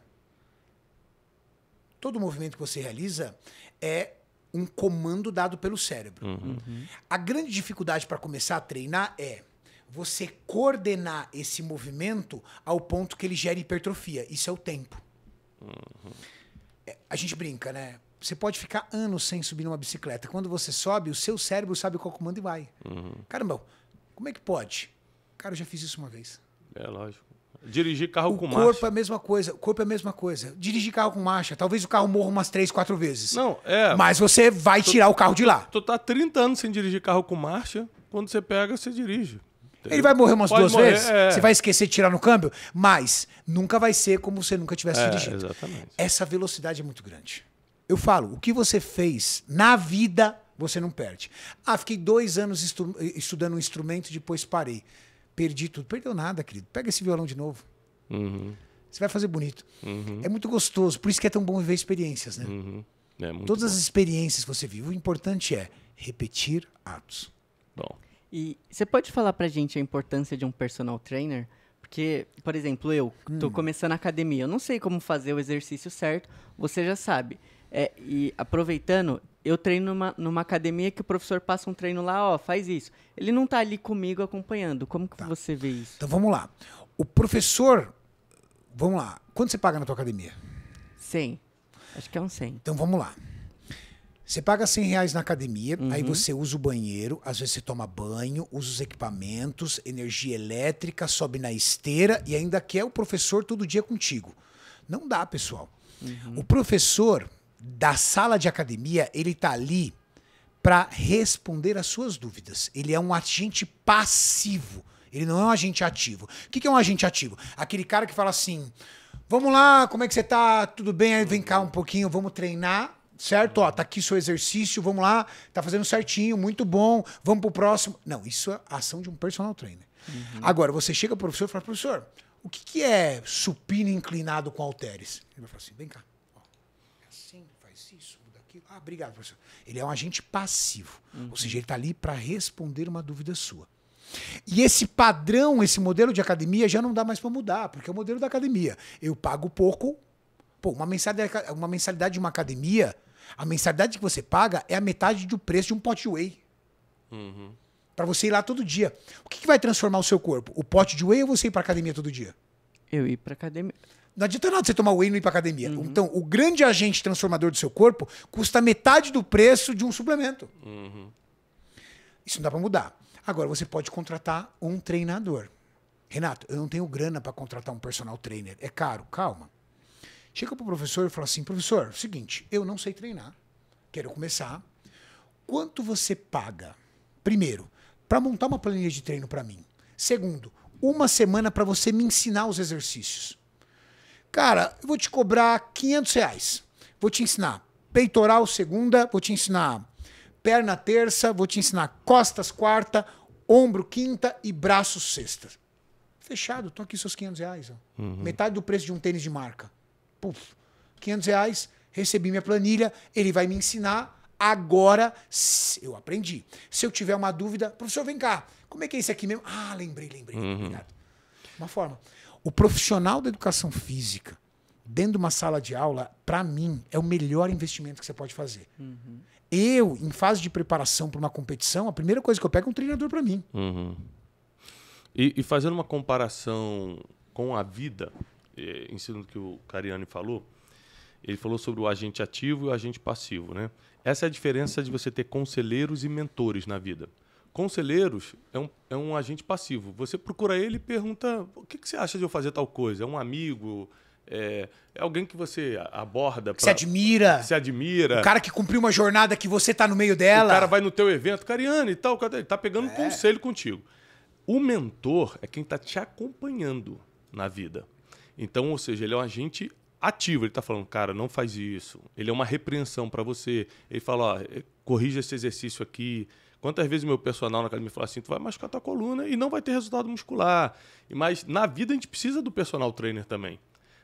Speaker 1: todo movimento que você realiza é um comando dado pelo cérebro. Uhum. A grande dificuldade para começar a treinar é você coordenar esse movimento ao ponto que ele gere hipertrofia. Isso é o tempo. Uhum. É, a gente brinca, né? Você pode ficar anos sem subir numa bicicleta. Quando você sobe, o seu cérebro sabe qual comando e vai. Uhum. Caramba, como é que pode? Cara, eu já fiz isso uma vez.
Speaker 2: É lógico. Dirigir carro o com marcha. O corpo
Speaker 1: é a mesma coisa. O corpo é a mesma coisa. Dirigir carro com marcha. Talvez o carro morra umas três, quatro vezes. Não,
Speaker 2: é. Mas você
Speaker 1: vai tu, tirar o carro de lá. Tu tá 30 anos sem dirigir carro com
Speaker 2: marcha. Quando você pega, você dirige. Entendeu? Ele vai morrer umas Pode duas morrer, vezes. É. Você vai
Speaker 1: esquecer de tirar no câmbio. Mas nunca vai ser como você nunca tivesse é, dirigido. Exatamente. Essa velocidade é muito grande. Eu falo, o que você fez na vida, você não perde. Ah, fiquei dois anos estu estudando um instrumento e depois parei perdi tudo. Perdeu nada, querido. Pega esse violão de novo. Uhum. Você vai fazer bonito.
Speaker 2: Uhum. É muito
Speaker 1: gostoso. Por isso que é tão bom viver experiências, né?
Speaker 2: Uhum. É Todas bom. as
Speaker 1: experiências que você vive. O importante é repetir atos. Bom. E você pode falar pra gente a importância de um personal trainer? Porque, por exemplo, eu estou hum. começando a academia, eu não sei como fazer o exercício certo, você já sabe. É, e aproveitando, eu treino numa, numa academia que o professor passa um treino lá, ó, faz isso. Ele não está ali comigo acompanhando. Como que tá. você vê isso? Então vamos lá. O professor, vamos lá. Quanto você paga na tua academia? 100. Acho que é um 100. Então vamos lá. Você paga 100 reais na academia, uhum. aí você usa o banheiro, às vezes você toma banho, usa os equipamentos, energia elétrica, sobe na esteira e ainda quer o professor todo dia contigo. Não dá, pessoal. Uhum. O professor, da sala de academia, ele está ali para responder às suas dúvidas. Ele é um agente passivo. Ele não é um agente ativo. O que, que é um agente ativo? Aquele cara que fala assim: vamos lá, como é que você tá? Tudo bem? Aí vem cá um pouquinho, vamos treinar. Certo? Ó, tá aqui seu exercício, vamos lá, tá fazendo certinho, muito bom, vamos pro próximo. Não, isso é a ação de um personal trainer. Uhum. Agora, você chega pro professor e fala, professor, o que, que é supino inclinado com halteres? Ele vai falar assim, vem cá. Ah, obrigado, professor. Ele é um agente passivo, uhum. ou seja, ele está ali para responder uma dúvida sua. E esse padrão, esse modelo de academia já não dá mais para mudar, porque é o modelo da academia. Eu pago pouco. Pô, uma mensalidade, uma mensalidade de uma academia, a mensalidade que você paga é a metade do preço de um pote de whey. Uhum. Para você ir lá todo dia. O que, que vai transformar o seu corpo? O pote de whey ou você ir para academia todo dia? Eu ir para academia. Não adianta nada você tomar whey e não ir pra academia. Uhum. Então, o grande agente transformador do seu corpo custa metade do preço de um suplemento. Uhum. Isso não dá pra mudar. Agora, você pode contratar um treinador. Renato, eu não tenho grana para contratar um personal trainer. É caro. Calma. Chega pro professor e fala assim: professor, seguinte, eu não sei treinar. Quero começar. Quanto você paga? Primeiro, para montar uma planilha de treino para mim. Segundo, uma semana para você me ensinar os exercícios. Cara, eu vou te cobrar 500 reais. Vou te ensinar peitoral segunda, vou te ensinar perna terça, vou te ensinar costas quarta, ombro quinta e braços sexta. Fechado, estão aqui seus 500 reais. Uhum. Metade do preço de um tênis de marca. Puf, 500 reais, recebi minha planilha, ele vai me ensinar. Agora eu aprendi. Se eu tiver uma dúvida, professor, vem cá. Como é que é isso aqui mesmo? Ah, lembrei, lembrei. Uhum. Obrigado. Uma forma. O profissional da educação física, dentro de uma sala de aula, para mim, é o melhor investimento que você pode fazer. Uhum. Eu, em fase de preparação para uma competição, a primeira coisa que eu pego é um treinador para mim.
Speaker 2: Uhum. E, e, fazendo uma comparação com a vida, eh, em cima do que o Cariani falou, ele falou sobre o agente ativo e o agente passivo. Né? Essa é a diferença de você ter conselheiros e mentores na vida. Conselheiros é um, é um agente passivo. Você procura ele e pergunta: o que, que você acha de eu fazer tal coisa? É um amigo? É, é, alguém que você aborda. pra, se admira. Se admira. O cara
Speaker 1: que cumpriu uma jornada que você está no meio dela. O cara
Speaker 2: vai no teu evento, Cariane e tal, ele tá pegando é. um conselho contigo. O mentor é quem está te acompanhando na vida. Então, ou seja, ele é um agente ativo. Ele está falando, cara, não faz isso. Ele é uma repreensão para você. Ele fala, ó, eh, corrija esse exercício aqui. Quantas vezes meu personal na academia fala assim, tu vai machucar tua coluna e não vai ter resultado muscular. Mas na vida a gente precisa do personal trainer também.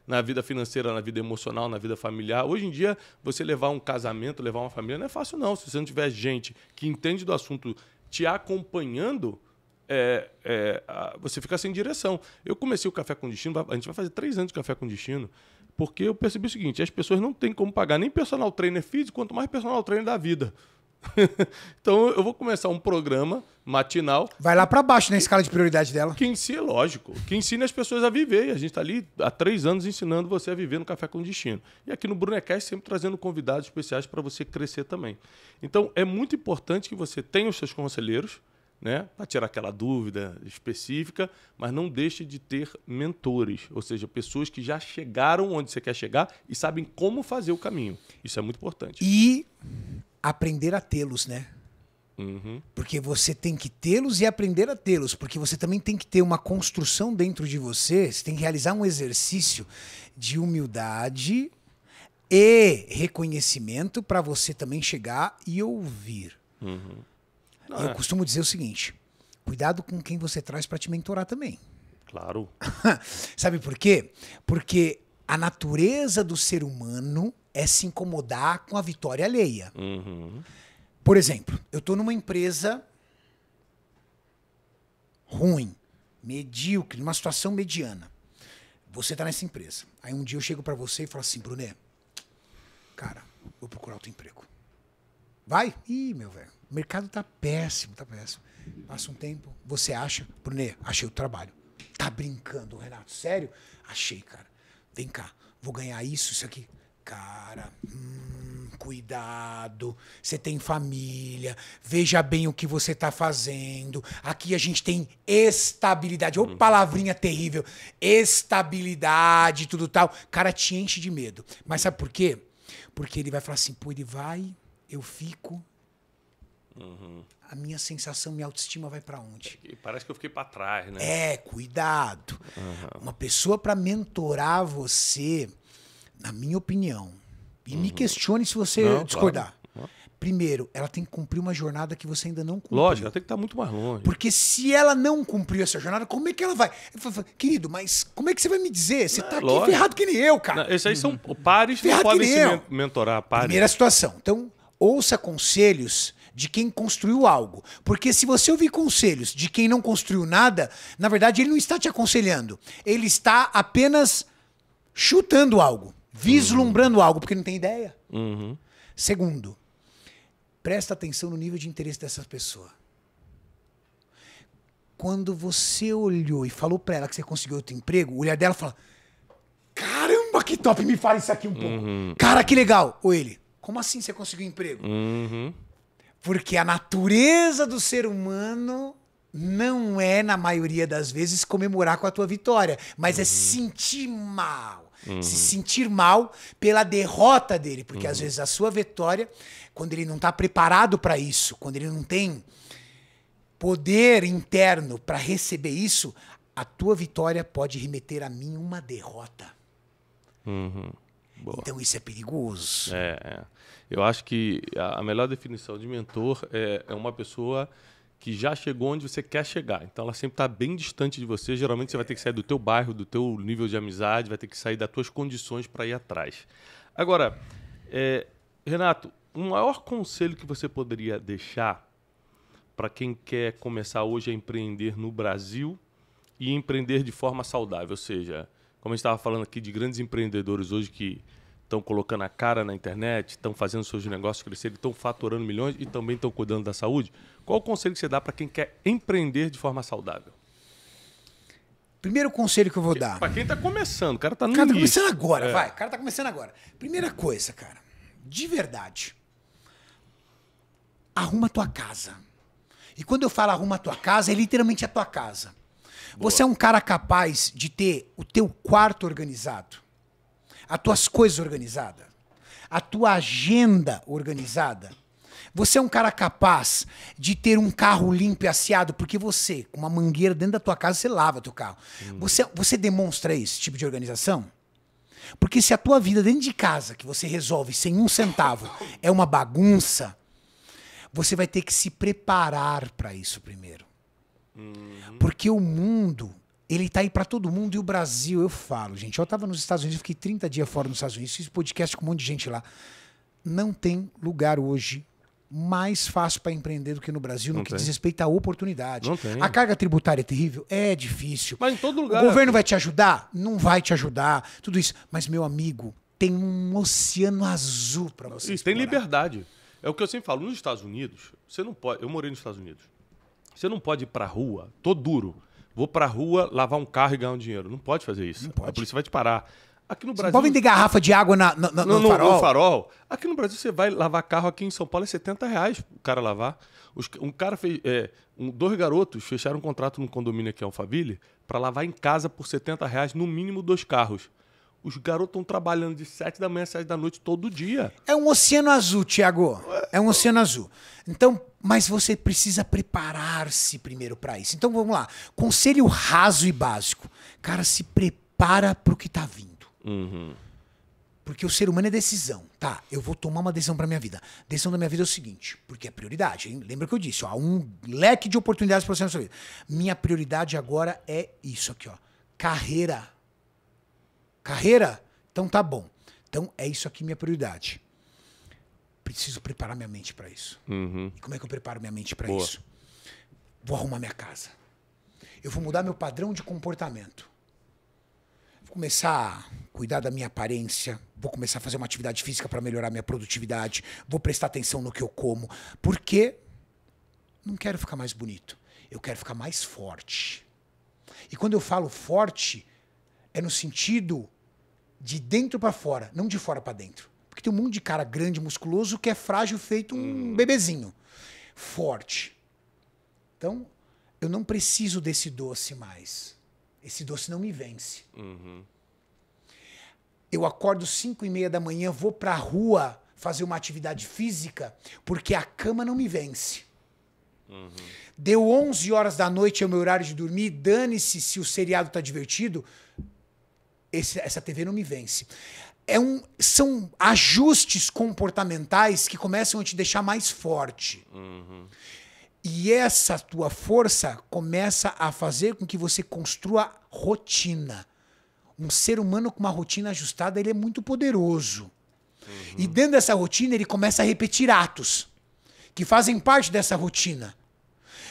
Speaker 2: Na vida financeira, na vida emocional, na vida familiar. Hoje em dia, você levar um casamento, levar uma família, não é fácil não. Se você não tiver gente que entende do assunto te acompanhando, é, é, você fica sem direção. Eu comecei o Café com Destino, a gente vai fazer três anos de Café com Destino, porque eu percebi o seguinte, as pessoas não têm como pagar nem personal trainer físico, quanto mais personal trainer da vida. então eu vou começar um programa matinal.
Speaker 1: Vai lá para baixo na escala de prioridade dela.
Speaker 2: Que ensina, lógico, que ensina as pessoas a viver. E a gente está ali há três anos ensinando você a viver no Café com Destino. E aqui no Brunecast sempre trazendo convidados especiais para você crescer também. Então é muito importante que você tenha os seus conselheiros, né, para tirar aquela dúvida específica, mas não deixe de ter mentores, ou seja, pessoas que já chegaram onde você quer chegar e sabem como fazer o caminho. Isso é muito importante.
Speaker 1: E aprender a tê-los, né? Uhum. Porque você tem que tê-los e aprender a tê-los, porque você também tem que ter uma construção dentro de você, você tem que realizar um exercício de humildade e reconhecimento para você também chegar e ouvir.
Speaker 2: Uhum. Eu é.
Speaker 1: costumo dizer o seguinte: cuidado com quem você traz para te mentorar também. Claro. Sabe por quê? Porque a natureza do ser humano é se incomodar com a vitória alheia. Uhum. Por exemplo, eu estou numa empresa ruim, medíocre, numa situação mediana. Você está nessa empresa. Aí um dia eu chego para você e falo assim, Brunet, cara, vou procurar outro emprego. Vai? Ih, meu velho, o mercado tá péssimo, tá péssimo. Passa um tempo, você acha, Brunet, achei o trabalho. Tá brincando, Renato, sério? Achei, cara. Vem cá, vou ganhar isso, isso aqui cara, hum, cuidado, você tem família, veja bem o que você está fazendo. Aqui a gente tem estabilidade, ou uhum. palavrinha terrível, estabilidade, tudo tal. Cara, te enche de medo. Mas sabe por quê? Porque ele vai falar assim, pô, ele vai, eu fico, Uhum. A minha sensação, minha autoestima vai para onde?
Speaker 2: É parece que eu fiquei para trás, né? É,
Speaker 1: cuidado. Uhum. Uma pessoa para mentorar você, na minha opinião, e uhum. me questione se você não, discordar. Claro. Primeiro, ela tem que cumprir uma jornada que você ainda não cumpriu. Lógico,
Speaker 2: ela tem que estar muito mais longe.
Speaker 1: Porque se ela não cumpriu essa jornada, como é que ela vai? querido, mas como é que você vai me dizer? Você está aqui ferrado que nem eu, cara. Não, esses aí são uhum. pares que podem se eu. mentorar. Pares. Primeira situação. Então, ouça conselhos de quem construiu algo. Porque se você ouvir conselhos de quem não construiu nada, na verdade ele não está te aconselhando. Ele está apenas chutando algo vislumbrando uhum. algo, porque não tem ideia. Uhum. Segundo, presta atenção no nível de interesse dessa pessoa. Quando você olhou e falou para ela que você conseguiu outro emprego, o olhar dela fala: Caramba, que top! Me fala isso aqui um pouco. Uhum. Cara, que legal! Ou ele: Como assim você conseguiu emprego?
Speaker 2: Uhum.
Speaker 1: Porque a natureza do ser humano não é, na maioria das vezes, comemorar com a tua vitória, mas é uhum. é sentir mal uhum. se sentir mal pela derrota dele, porque uhum. às vezes a sua vitória, quando ele não está preparado para isso, quando ele não tem poder interno para receber isso, a tua vitória pode remeter a mim uma derrota.
Speaker 2: Uhum. Então isso é perigoso. É, é. Eu acho que a melhor definição de mentor é, é uma pessoa que já chegou onde você quer chegar. Então ela sempre está bem distante de você. Geralmente você vai ter que sair do teu bairro, do teu nível de amizade, vai ter que sair das tuas condições para ir atrás. Agora, é, Renato, o um maior conselho que você poderia deixar para quem quer começar hoje a empreender no Brasil e empreender de forma saudável, ou seja, como a gente estava falando aqui de grandes empreendedores hoje que estão colocando a cara na internet, estão fazendo seus negócios crescerem, estão faturando milhões e também estão cuidando da saúde. Qual o conselho que você dá para quem quer empreender de forma saudável?
Speaker 1: Primeiro conselho que eu vou dar. Para quem está começando, o cara está no cara tá começando agora, é. vai. O cara está começando agora. Primeira coisa, cara, de verdade, arruma a tua casa. E quando eu falo arruma a tua casa, é literalmente a tua casa. Boa. Você é um cara capaz de ter o teu quarto organizado as tuas coisas organizadas, a tua agenda organizada. Você é um cara capaz de ter um carro limpo e asseado, porque você, com uma mangueira dentro da tua casa, você lava teu carro. Hum. Você, você demonstra esse tipo de organização? Porque se a tua vida dentro de casa, que você resolve sem um centavo, é uma bagunça, você vai ter que se preparar para isso primeiro. Uhum. Porque o mundo ele tá aí para todo mundo e o Brasil, eu falo, gente. Eu tava nos Estados Unidos, fiquei 30 dias fora nos Estados Unidos, fiz podcast com um monte de gente lá. Não tem lugar hoje mais fácil para empreender do que no Brasil, Não no que tem. diz respeito à oportunidade. A carga tributária é terrível? É difícil.
Speaker 2: Mas em todo lugar. O governo
Speaker 1: vai te ajudar? Não vai te ajudar. Tudo isso. Mas, meu amigo, tem um oceano azul
Speaker 2: para você. Isso, tem liberdade. É o que eu sempre falo. Nos Estados Unidos, você não pode. Eu morei nos Estados Unidos. Você não pode ir para rua, tô duro vou pra rua lavar um carro e ganhar um dinheiro. Não pode fazer isso. Não pode. A polícia vai te parar. Aqui
Speaker 1: no Brasil. Você pode vender garrafa de água na, na, no, no, farol. no,
Speaker 2: farol. Aqui no Brasil você vai lavar carro aqui em São Paulo é 70 reais o cara lavar. Os, um cara fez. É, um, dois garotos fecharam um contrato no condomínio aqui em Alphaville para lavar em casa por 70 reais, no mínimo dois carros. Os garotos estão trabalhando de 7 da manhã às 7 da noite todo dia.
Speaker 1: É um oceano azul, Tiago. É um oceano azul. Então, mas você precisa preparar-se primeiro para isso. Então vamos lá. Conselho raso e básico. Cara, se prepara para o que está vindo. Uhum. Porque o ser humano é decisão. Tá, eu vou tomar uma decisão para minha vida. A decisão da minha vida é o seguinte, porque é prioridade. Hein? Lembra que eu disse, ó, há um leque de oportunidades para você na sua vida. Minha prioridade agora é isso aqui, ó. Carreira Carreira? Então tá bom. Então é isso aqui minha prioridade. Preciso preparar minha mente para isso. Uhum. E como é que eu preparo minha mente para isso? Vou arrumar minha casa. Eu vou mudar meu padrão de comportamento. Vou começar a cuidar da minha aparência, vou começar a fazer uma atividade física para melhorar minha produtividade, vou prestar atenção no que eu como, porque não quero ficar mais bonito, eu quero ficar mais forte. E quando eu falo forte, é no sentido de dentro para fora, não de fora para dentro. Porque tem um monte de cara grande, musculoso, que é frágil, feito um hum. bebezinho. Forte. Então, eu não preciso desse doce mais. Esse doce não me vence. Uhum. Eu acordo 5 e meia da manhã, vou para a rua fazer uma atividade física, porque a cama não me vence. Uhum. Deu 11 horas da noite, é o meu horário de dormir. Dane-se se o seriado tá divertido esse, essa TV não me vence. É um, são ajustes comportamentais que começam a te deixar mais forte. Uhum. E essa tua força começa a fazer com que você construa rotina. Um ser humano com uma rotina ajustada, ele é muito poderoso. Uhum. E dentro dessa rotina, ele começa a repetir atos que fazem parte dessa rotina.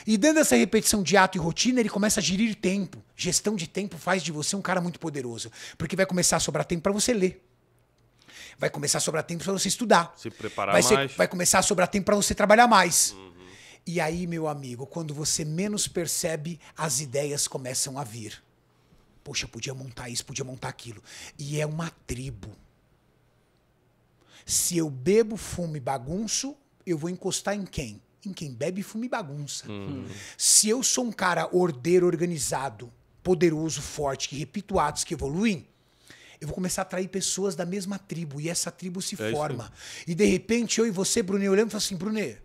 Speaker 1: E dando essa repetição de ato e rotina, ele começa a gerir tempo. Gestão de tempo faz de você um cara muito poderoso, porque vai começar a sobrar tempo para você ler. Vai começar a sobrar tempo para você estudar. Se
Speaker 2: preparar vai ser, mais. vai
Speaker 1: começar a sobrar tempo para você trabalhar mais. Uhum. E aí, meu amigo, quando você menos percebe, as ideias começam a vir. Poxa, podia montar isso, podia montar aquilo. E é uma tribo. Se eu bebo, fumo e bagunço, eu vou encostar em quem? em quem bebe, fuma e bagunça. Uhum. uhum. Se eu sou um cara ordeiro, organizado, poderoso, forte, que repito atos que evoluem, eu vou começar a atrair pessoas da mesma tribo e essa tribo se é forma. Isso. E de repente eu e você, Brunet, olhamos e falamos assim, Brunet,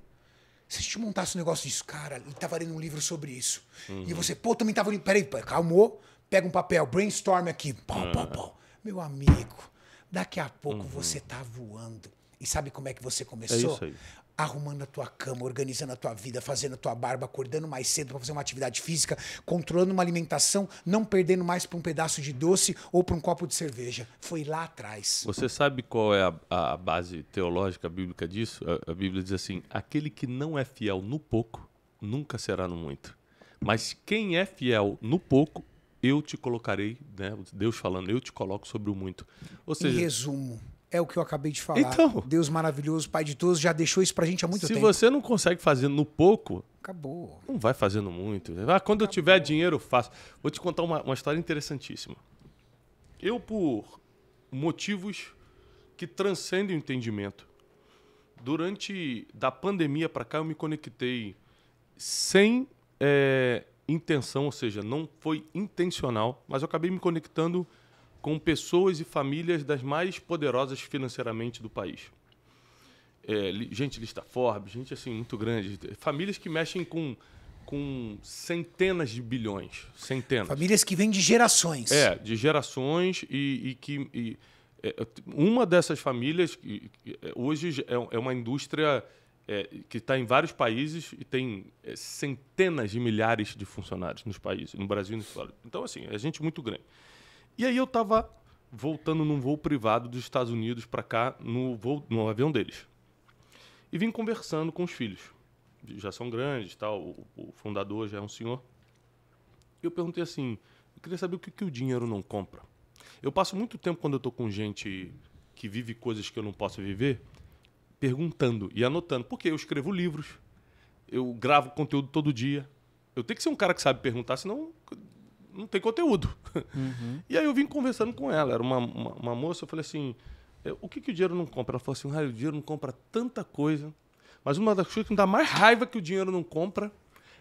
Speaker 1: se a gente montasse um negócio disso, cara, ele tava tá lendo um livro sobre isso. Uhum. E você, pô, também tava tá lendo. Peraí, peraí, calmou, pega um papel, brainstorm aqui. Pau, pau, uhum. pau. Meu amigo, daqui a pouco uhum. você tá voando. E sabe como é que você é começou? É arrumando a tua cama, organizando a tua vida, fazendo a tua barba, acordando mais cedo para fazer uma atividade física, controlando uma alimentação, não perdendo mais para um pedaço de doce ou para um copo de cerveja. Foi lá atrás. Você
Speaker 2: sabe qual é a, a base teológica bíblica disso? A, a Bíblia diz assim: aquele que não é fiel no pouco, nunca será no muito. Mas quem é fiel no pouco, eu te colocarei, né? Deus falando, eu te coloco sobre o muito. Ou seja, em resumo,
Speaker 1: é o que eu acabei de falar. Então, Deus maravilhoso, Pai de todos, já deixou isso pra gente há muito se tempo. Se você não consegue
Speaker 2: fazer no pouco,
Speaker 1: acabou. Não
Speaker 2: vai fazendo muito. Ah, quando acabou. eu tiver dinheiro, eu faço. Vou te contar uma, uma história interessantíssima. Eu, por motivos que transcendem o entendimento, durante da pandemia para cá, eu me conectei sem é, intenção, ou seja, não foi intencional, mas eu acabei me conectando com pessoas e famílias das mais poderosas financeiramente do país. É, gente lista Forbes, gente assim muito grande, famílias que mexem com com centenas de bilhões, centenas. Famílias
Speaker 1: que vêm de gerações. É,
Speaker 2: de gerações e, e que e, é, uma dessas famílias que, é, hoje é, é uma indústria é, que está em vários países e tem é, centenas de milhares de funcionários nos países, no Brasil e no fora. Então assim, é gente muito grande. E aí eu tava voltando num voo privado dos Estados Unidos para cá, no, voo, no avião deles. E vim conversando com os filhos. Já são grandes, tal, o, o fundador já é um senhor. E eu perguntei assim, eu queria saber o que, que o dinheiro não compra. Eu passo muito tempo quando eu tô com gente que vive coisas que eu não posso viver, perguntando e anotando. Porque eu escrevo livros, eu gravo conteúdo todo dia. Eu tenho que ser um cara que sabe perguntar, senão não tem conteúdo. Uhum. E aí eu vim conversando com ela, era uma, uma, uma moça, eu falei assim, é, o que, que o dinheiro não compra? Ela falou assim, o dinheiro não compra tanta coisa, mas uma das coisas que me dá mais raiva que o dinheiro não compra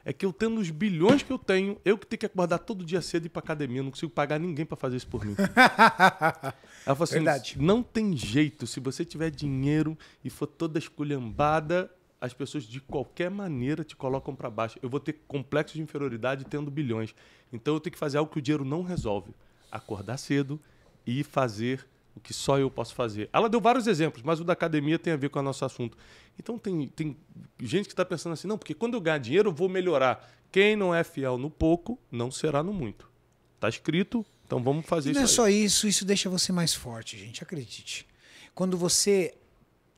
Speaker 2: é que eu tendo os bilhões que eu tenho, eu que tenho que acordar todo dia cedo e ir pra academia, não consigo pagar ninguém para fazer isso por mim. ela falou assim, Verdade. não tem jeito, se você tiver dinheiro e for toda esculhambada, as pessoas de qualquer maneira te colocam para baixo. Eu vou ter complexo de inferioridade tendo bilhões. Então eu tenho que fazer algo que o dinheiro não resolve: acordar cedo e fazer o que só eu posso fazer. Ela deu vários exemplos, mas o da academia tem a ver com o nosso assunto. Então tem, tem gente que está pensando assim: não, porque quando eu ganhar dinheiro eu vou melhorar. Quem não é fiel no pouco, não será no muito. Está escrito, então vamos fazer e isso. Não é só
Speaker 1: isso, isso deixa você mais forte, gente, acredite. Quando você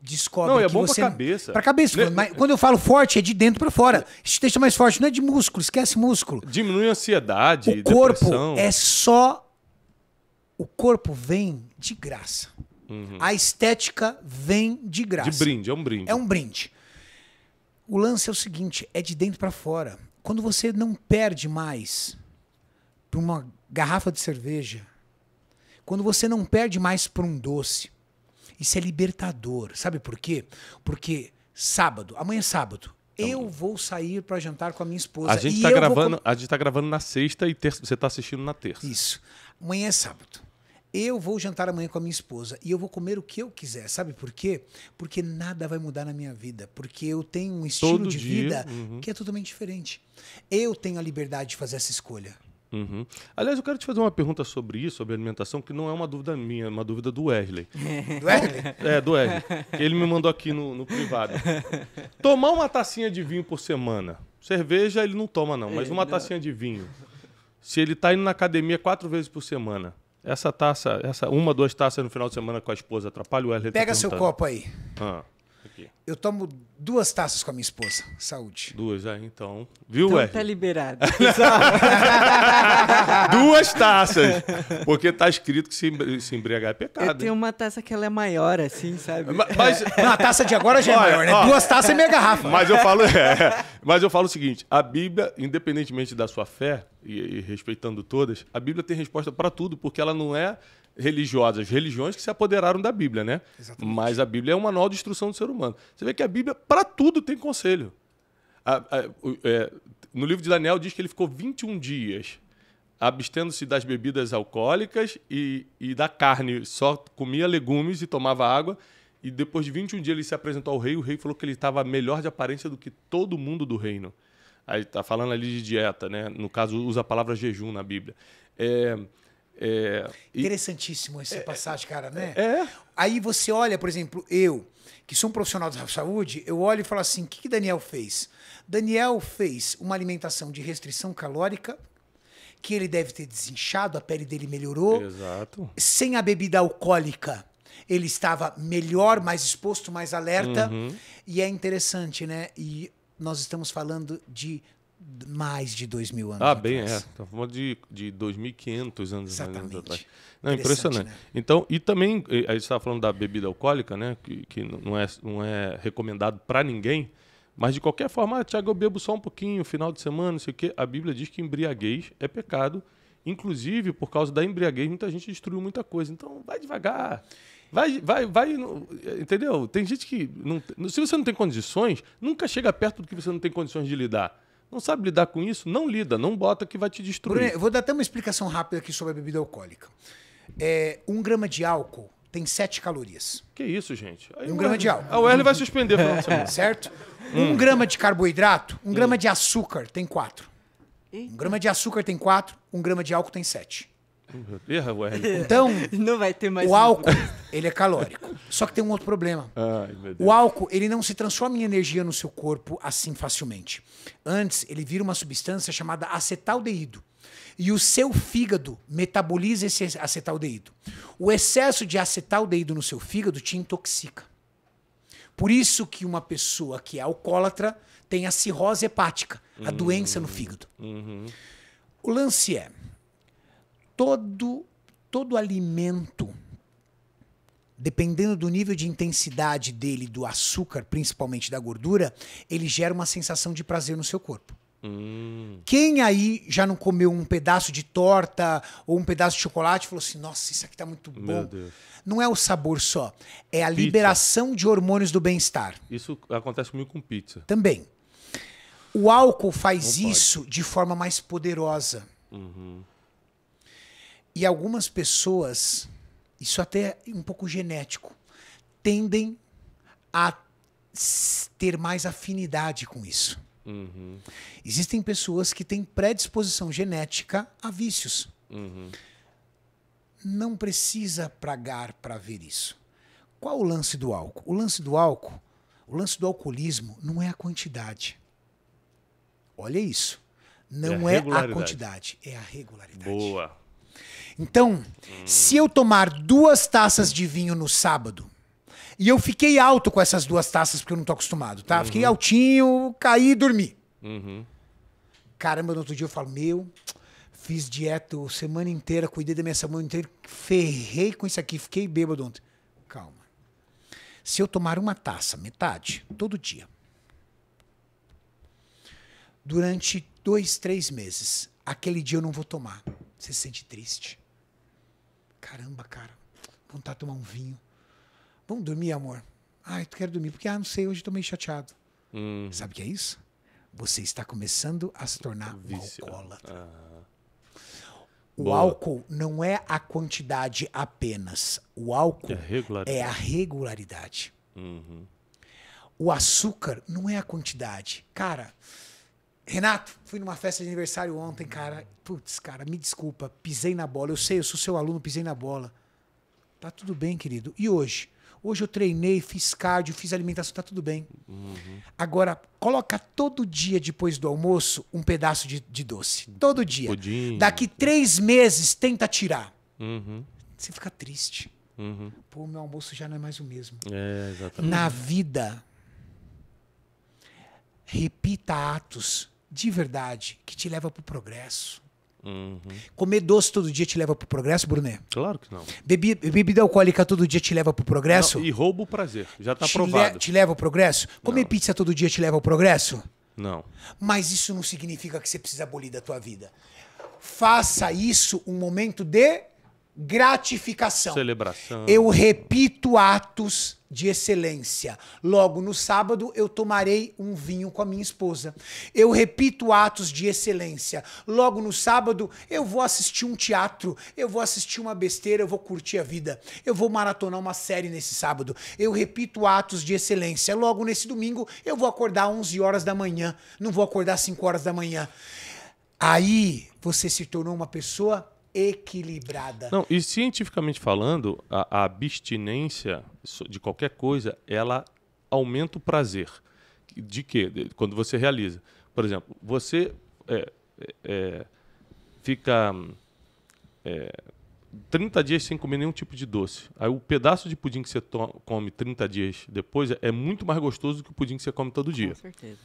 Speaker 1: descobre não, é que bom você... pra cabeça. Pra cabeça. Né? Mas quando eu falo forte, é de dentro para fora. Isso deixa é mais forte, não é de músculo, esquece músculo.
Speaker 2: Diminui a ansiedade, O corpo depressão. é
Speaker 1: só... O corpo vem de graça. Uhum. A estética vem de graça. De brinde, é um brinde. É um brinde. O lance é o seguinte, é de dentro para fora. Quando você não perde mais pra uma garrafa de cerveja, quando você não perde mais pra um doce, isso é libertador. Sabe por quê? Porque sábado, amanhã é sábado, então, eu vou sair para jantar com a minha esposa. A gente está gravando, vou... a
Speaker 2: gente tá gravando na sexta e terça, você está
Speaker 1: assistindo na terça. Isso. Amanhã é sábado. Eu vou jantar amanhã com a minha esposa e eu vou comer o que eu quiser. Sabe por quê? Porque nada vai mudar na minha vida. Porque eu tenho um estilo Todo de dia, vida uhum. que é totalmente diferente. Eu tenho a liberdade de fazer essa escolha.
Speaker 2: Uhum. Aliás, eu quero te fazer uma pergunta sobre isso, sobre alimentação, que não é uma dúvida minha, é uma dúvida do Wesley.
Speaker 1: do Wesley? É, do Wesley.
Speaker 2: Ele me mandou aqui no, no privado. Tomar uma tacinha de vinho por semana. Cerveja ele não toma, não, mas uma tacinha de vinho. Se ele está indo na academia quatro vezes por semana, essa taça, essa uma, duas taças no final de semana com a esposa atrapalha o Wesley? Tá Pega tá seu copo aí. Ah.
Speaker 1: Eu tomo duas taças com a minha esposa. Saúde.
Speaker 2: Duas, é, então. Viu, então, Tá liberado. duas taças. Porque tá escrito que se, se embriagar é pecado. Eu tenho uma taça que ela é
Speaker 1: maior, assim, sabe? Mas, mas... a taça de agora já é maior, né? Ó, duas taças e meia garrafa. Mas eu falo,
Speaker 2: é, mas eu falo o seguinte: a Bíblia, independentemente da sua fé, e, e respeitando todas, a Bíblia tem resposta para tudo, porque ela não é religiosas, religiões que se apoderaram da Bíblia, né? Exatamente. Mas a Bíblia é um manual de instrução do ser humano. Você vê que a Bíblia, para tudo, tem conselho. A, a, o, é, no livro de Daniel diz que ele ficou 21 dias abstendo-se das bebidas alcoólicas e, e da carne, só comia legumes e tomava água. E depois de 21 dias ele se apresentou ao rei, o rei falou que ele estava melhor de aparência do que todo mundo do reino. Aí está falando ali de dieta, né? No caso, usa a palavra jejum na Bíblia.
Speaker 1: É, é, Interessantíssimo e, essa é, passagem, cara, né? É. Aí você olha, por exemplo, eu, que sou um profissional da saúde, eu olho e falo assim: o que, que Daniel fez? Daniel fez uma alimentação de restrição calórica, que ele deve ter desinchado, a pele dele melhorou. Exato. Sem a bebida alcoólica, ele estava melhor, mais exposto, mais alerta. Uhum. E é interessante, né? E nós estamos falando de mais de 2 mil anos. Ah, atrás.
Speaker 2: bem, é. Estamos falando de, de 2.500 anos Exatamente. atrás. Não, impressionante. Né? Então, e também, eh, a gente estava falando da bebida alcoólica, né? Que, que não, é, não é recomendado para ninguém. Mas de qualquer forma, ah, Tiago, eu bebo só um pouquinho, final de semana, não sei o quê. A Bíblia diz que embriaguez é pecado. Inclusive, por causa da embriaguez, muita gente destruiu muita coisa. Então, vai devagar. Vai, vai, vai. Entendeu? Tem gente que. Não, se você não tem condições, nunca chega perto do que você não tem condições de lidar. Não sabe lidar com isso? Não lida, não bota que vai te destruir. Bruno, vou
Speaker 1: dar até uma explicação rápida aqui sobre a bebida alcoólica. É, um grama de álcool tem 7 calorias.
Speaker 2: Que isso, gente? Aí um grama de álcool. A ah, UL vai suspender.
Speaker 1: certo? Hum. Um grama de carboidrato, um grama hum. de açúcar tem 4. Um grama de açúcar tem 4, um grama de álcool tem 7.
Speaker 2: Erra, ué. então,
Speaker 1: não vai ter mais o álcool, ele é calórico. Só que tem um outro problema. Ai, o álcool, ele não se transforma em energia no seu corpo assim facilmente. Antes, ele vira uma substância chamada acetaldeído. E o seu fígado metaboliza esse acetaldeído. O excesso de acetaldeído no seu fígado te intoxica. Por isso que uma pessoa que é alcoólatra tem a cirrose hepática, a uhum. doença no fígado. Uhum. O lance é, todo todo alimento, dependendo do nível de intensidade dele, do açúcar, principalmente da gordura, ele gera uma sensação de prazer no seu corpo. Hum. Quem aí já não comeu um pedaço de torta ou um pedaço de chocolate e falou assim: nossa, isso aqui tá muito bom. Não é o sabor só, é a pizza. liberação de hormônios do bem-estar.
Speaker 2: Isso acontece comigo
Speaker 1: com pizza. Também. O álcool faz isso de forma mais poderosa. Uhum. E algumas pessoas, isso até é um pouco genético, tendem a ter mais afinidade com isso. Uhum. Existem pessoas que têm predisposição genética a vícios. Uhum. Não precisa pragar para ver isso. Qual o lance do álcool? O lance do álcool, o lance do alcoolismo não é a quantidade. Olha isso. Não é a, é a quantidade, é a regularidade. Boa. Então, se eu tomar duas taças de vinho no sábado, e eu fiquei alto com essas duas taças, porque eu não tô acostumado, tá? Uhum. Fiquei altinho, caí e dormi. Uhum. Caramba, no outro dia eu falo, meu, fiz dieta semana inteira, cuidei da minha semana inteira, ferrei com isso aqui, fiquei bêbado ontem. Calma. Se eu tomar uma taça, metade, todo dia, durante dois, três meses, aquele dia eu não vou tomar. Você se sente triste. Caramba, cara, vontade tá de tomar um vinho. Vamos dormir, amor? Ah, eu quero dormir, porque, ah, não sei, hoje estou meio chateado. Uhum. Sabe o que é isso? Você está começando a se tornar Vício. um alcoólatra.
Speaker 2: Ah. O Boa.
Speaker 1: álcool não é a quantidade apenas. O álcool é, é a regularidade. Uhum. O açúcar não é a quantidade. Cara, Renato, fui numa festa de aniversário ontem, cara. Putz, cara, me desculpa, pisei na bola. Eu sei, eu sou seu aluno, pisei na bola. Tá tudo bem, querido. E hoje? Hoje eu treinei, fiz cardio, fiz alimentação, tá tudo bem. Uhum. Agora, coloca todo dia depois do almoço um pedaço de, de doce. Todo dia. Pudim. Daqui três meses, tenta tirar. Uhum. Você fica triste. Uhum. Pô, meu almoço já não é mais o mesmo.
Speaker 2: É, exatamente. Na
Speaker 1: vida, repita atos de verdade que te leva para o progresso. Uhum. Comer doce todo dia te leva pro progresso, Brunet? Claro que não. Bebi, bebida alcoólica todo dia te leva pro progresso? Não,
Speaker 2: e roubo o prazer, já tá provado. Le, te
Speaker 1: leva pro progresso? Comer não. pizza todo dia te leva pro progresso? Não. Mas isso não significa que você precisa abolir da tua vida. Faça isso um momento de gratificação. Celebração. Eu repito atos de excelência. Logo no sábado eu tomarei um vinho com a minha esposa. Eu repito atos de excelência. Logo no sábado eu vou assistir um teatro, eu vou assistir uma besteira, eu vou curtir a vida. Eu vou maratonar uma série nesse sábado. Eu repito atos de excelência. Logo nesse domingo eu vou acordar às 11 horas da manhã, não vou acordar às 5 horas da manhã. Aí você se tornou uma pessoa equilibrada. Não,
Speaker 2: e cientificamente falando, a, a abstinência de qualquer coisa, ela aumenta o prazer. De quê? De, quando você realiza. Por exemplo, você é, é, é fica é, 30 dias sem comer nenhum tipo de doce. Aí o pedaço de pudim que você come 30 dias depois é muito mais gostoso do que o pudim que você come todo dia. Com certeza.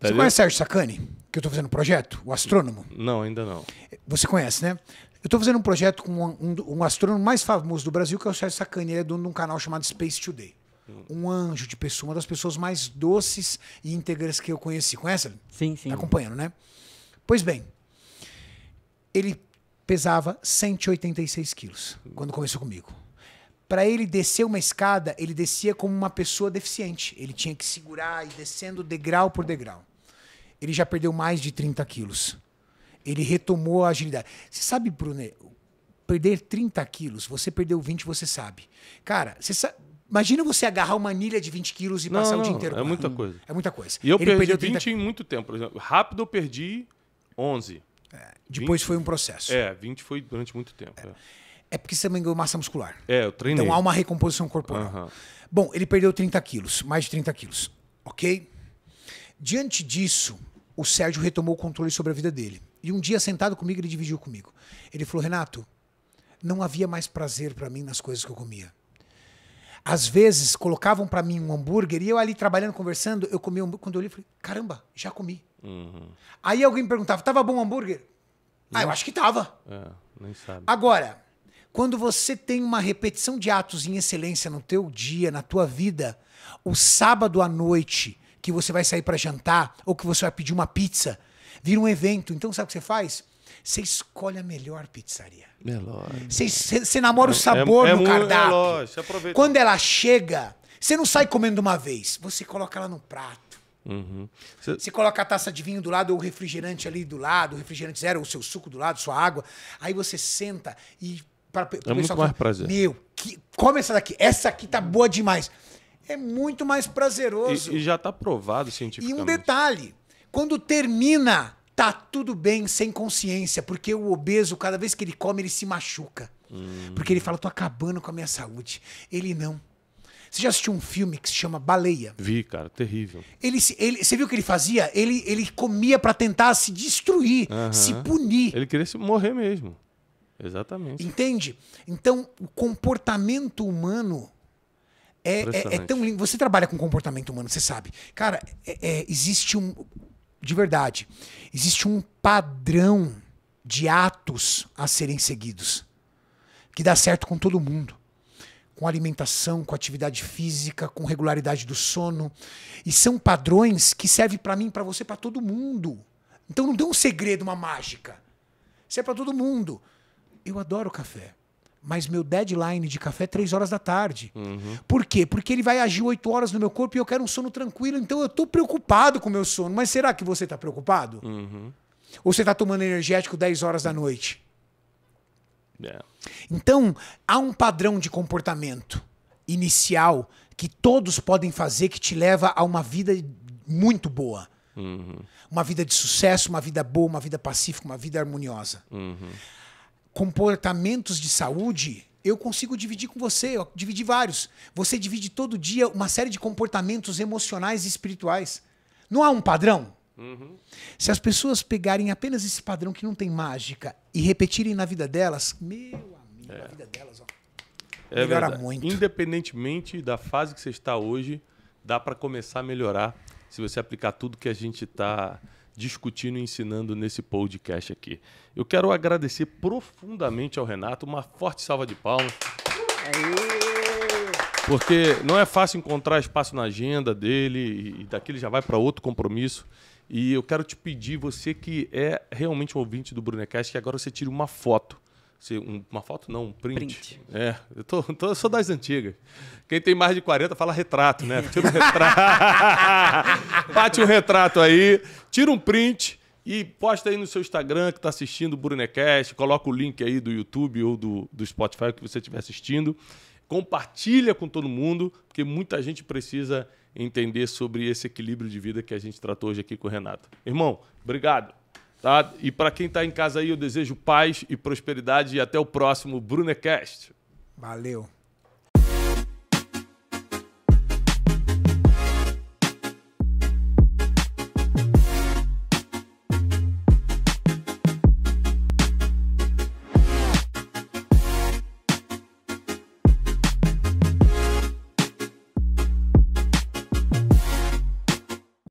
Speaker 1: Você conhece Sérgio Sacani, que eu estou fazendo um projeto? O astrônomo?
Speaker 2: Não, ainda não.
Speaker 1: Você conhece, né? Eu estou fazendo um projeto com um, um, um, astrônomo mais famoso do Brasil, que é o Sérgio Sacani. Ele é dono de um canal chamado Space Today. Hum. Um anjo de pessoa, uma das pessoas mais doces e íntegras que eu conheci. Conhece? Sim, sim. Tá acompanhando, né? Pois bem, ele pesava 186 quilos quando começou comigo. Para ele descer uma escada, ele descia como uma pessoa deficiente. Ele tinha que segurar e descendo degrau por degrau. Ele já perdeu mais de 30 quilos. Ele retomou a agilidade. Você sabe, Bruno, perder 30 quilos, você perdeu 20, você sabe. Cara, você sabe. Imagina você agarrar uma anilha de 20 quilos e não, passar não, o dia inteiro. É muita hum, coisa. É muita coisa. E eu Ele perdi 20
Speaker 2: em muito tempo. Por exemplo, rápido eu perdi 11. É, depois 20, foi um processo. É, 20 foi durante muito tempo. É. é,
Speaker 1: é porque você também ganhou massa muscular. É, eu treinei. Então há uma recomposição corporal. Uhum. Bom, ele perdeu 30 quilos, mais de 30 quilos. Ok? Diante disso, o Sérgio retomou o controle sobre a vida dele. E um dia, sentado comigo, ele dividiu comigo. Ele falou: Renato, não havia mais prazer para mim nas coisas que eu comia. Às vezes, colocavam para mim um hambúrguer e eu ali trabalhando, conversando, eu comia um hambúrguer. Quando eu olhei, falei: caramba, já comi. Uhum. Aí alguém perguntava: tava bom o hambúrguer? Não. Ah, eu acho que tava. É, nem sabe. Agora, quando você tem uma repetição de atos em excelência no teu dia, na tua vida, o sábado à noite que você vai sair para jantar ou que você vai pedir uma pizza, vira um evento. Então, sabe o que você faz? Você escolhe a melhor pizzaria. Melhor. É você, namora o é sabor é, é, no cardápio. Melhor, aproveita. Quando ela chega, você não sai comendo uma vez. Você coloca ela no prato. Uhum. Você... você... coloca a taça de vinho do lado, ou o refrigerante ali do lado, o refrigerante zero, ou o seu suco do lado, sua água. Aí você senta e. Pra, pra é muito mais prazer. Meu, que, come essa daqui. Essa aqui tá boa demais. É muito mais prazeroso. E,
Speaker 2: e já tá provado
Speaker 1: cientificamente. E um detalhe quando termina, tá tudo bem sem consciência, porque o obeso, cada vez que ele come, ele se machuca. Hum. Porque ele fala, tô acabando com a minha saúde. Ele não. Você já assistiu um filme que se chama Baleia? Vi, cara, terrível. Ele, ele, você viu o que ele fazia? Ele, ele comia para tentar se destruir, se punir. Ele queria se morrer mesmo. Exatamente. Entende? Então, o comportamento humano é, é, é tão lindo. Você trabalha com comportamento humano, você sabe. Cara, é, é existe um de verdade. Existe um padrão de atos a serem seguidos que dá certo com todo mundo. Com alimentação, com atividade física, com regularidade do sono. E são padrões que servem para mim, para você, para todo mundo. Então não dê um segredo, uma mágica. Isso é para todo mundo. Eu adoro café. Mas meu deadline de café é 3 horas da tarde. Uhum. Por quê? Porque ele vai agir 8 horas no meu corpo e eu quero um sono tranquilo. Então eu estou preocupado com o meu sono. Mas será que você está preocupado? Uhum. Ou você está tomando energético 10 horas da noite? Yeah. É. Então, há um padrão de comportamento inicial que todos podem fazer que te leva a uma vida muito boa. Uhum. Uma vida de sucesso, uma vida boa, uma vida pacífica, uma vida harmoniosa. Uhum comportamentos de saúde, eu consigo dividir com você, eu dividi vários. Você divide todo dia uma série de comportamentos emocionais e espirituais. Não há um padrão? Uhum. Se as pessoas pegarem apenas esse padrão que não tem mágica e repetirem na vida delas, meu amigo, é. a vida delas, ó, é melhora verdade. muito.
Speaker 2: Independentemente da fase que você está hoje, dá para começar a melhorar se você aplicar tudo que a gente está discutindo e ensinando nesse podcast aqui. Eu quero agradecer profundamente ao Renato, uma forte salva de palmas. Porque não é fácil encontrar espaço na agenda dele e daqui ele já vai para outro compromisso. E eu quero te pedir, você que é realmente um ouvinte do Brunecast, que agora você tire uma foto se, um, uma foto não, um print. print. É, eu, tô, tô, eu sou das antigas. Quem tem mais de 40 fala retrato, né? Tira um retrato. Bate um retrato aí, tira um print e posta aí no seu Instagram que está assistindo o Brunecast, coloca o link aí do YouTube ou do, do Spotify que você estiver assistindo. Compartilha com todo mundo, porque muita gente precisa entender sobre esse equilíbrio de vida que a gente tratou hoje aqui com o Renato. Irmão, obrigado. Tá? E para quem está em casa aí, eu desejo paz e prosperidade e até o próximo Brunecast.
Speaker 1: Valeu.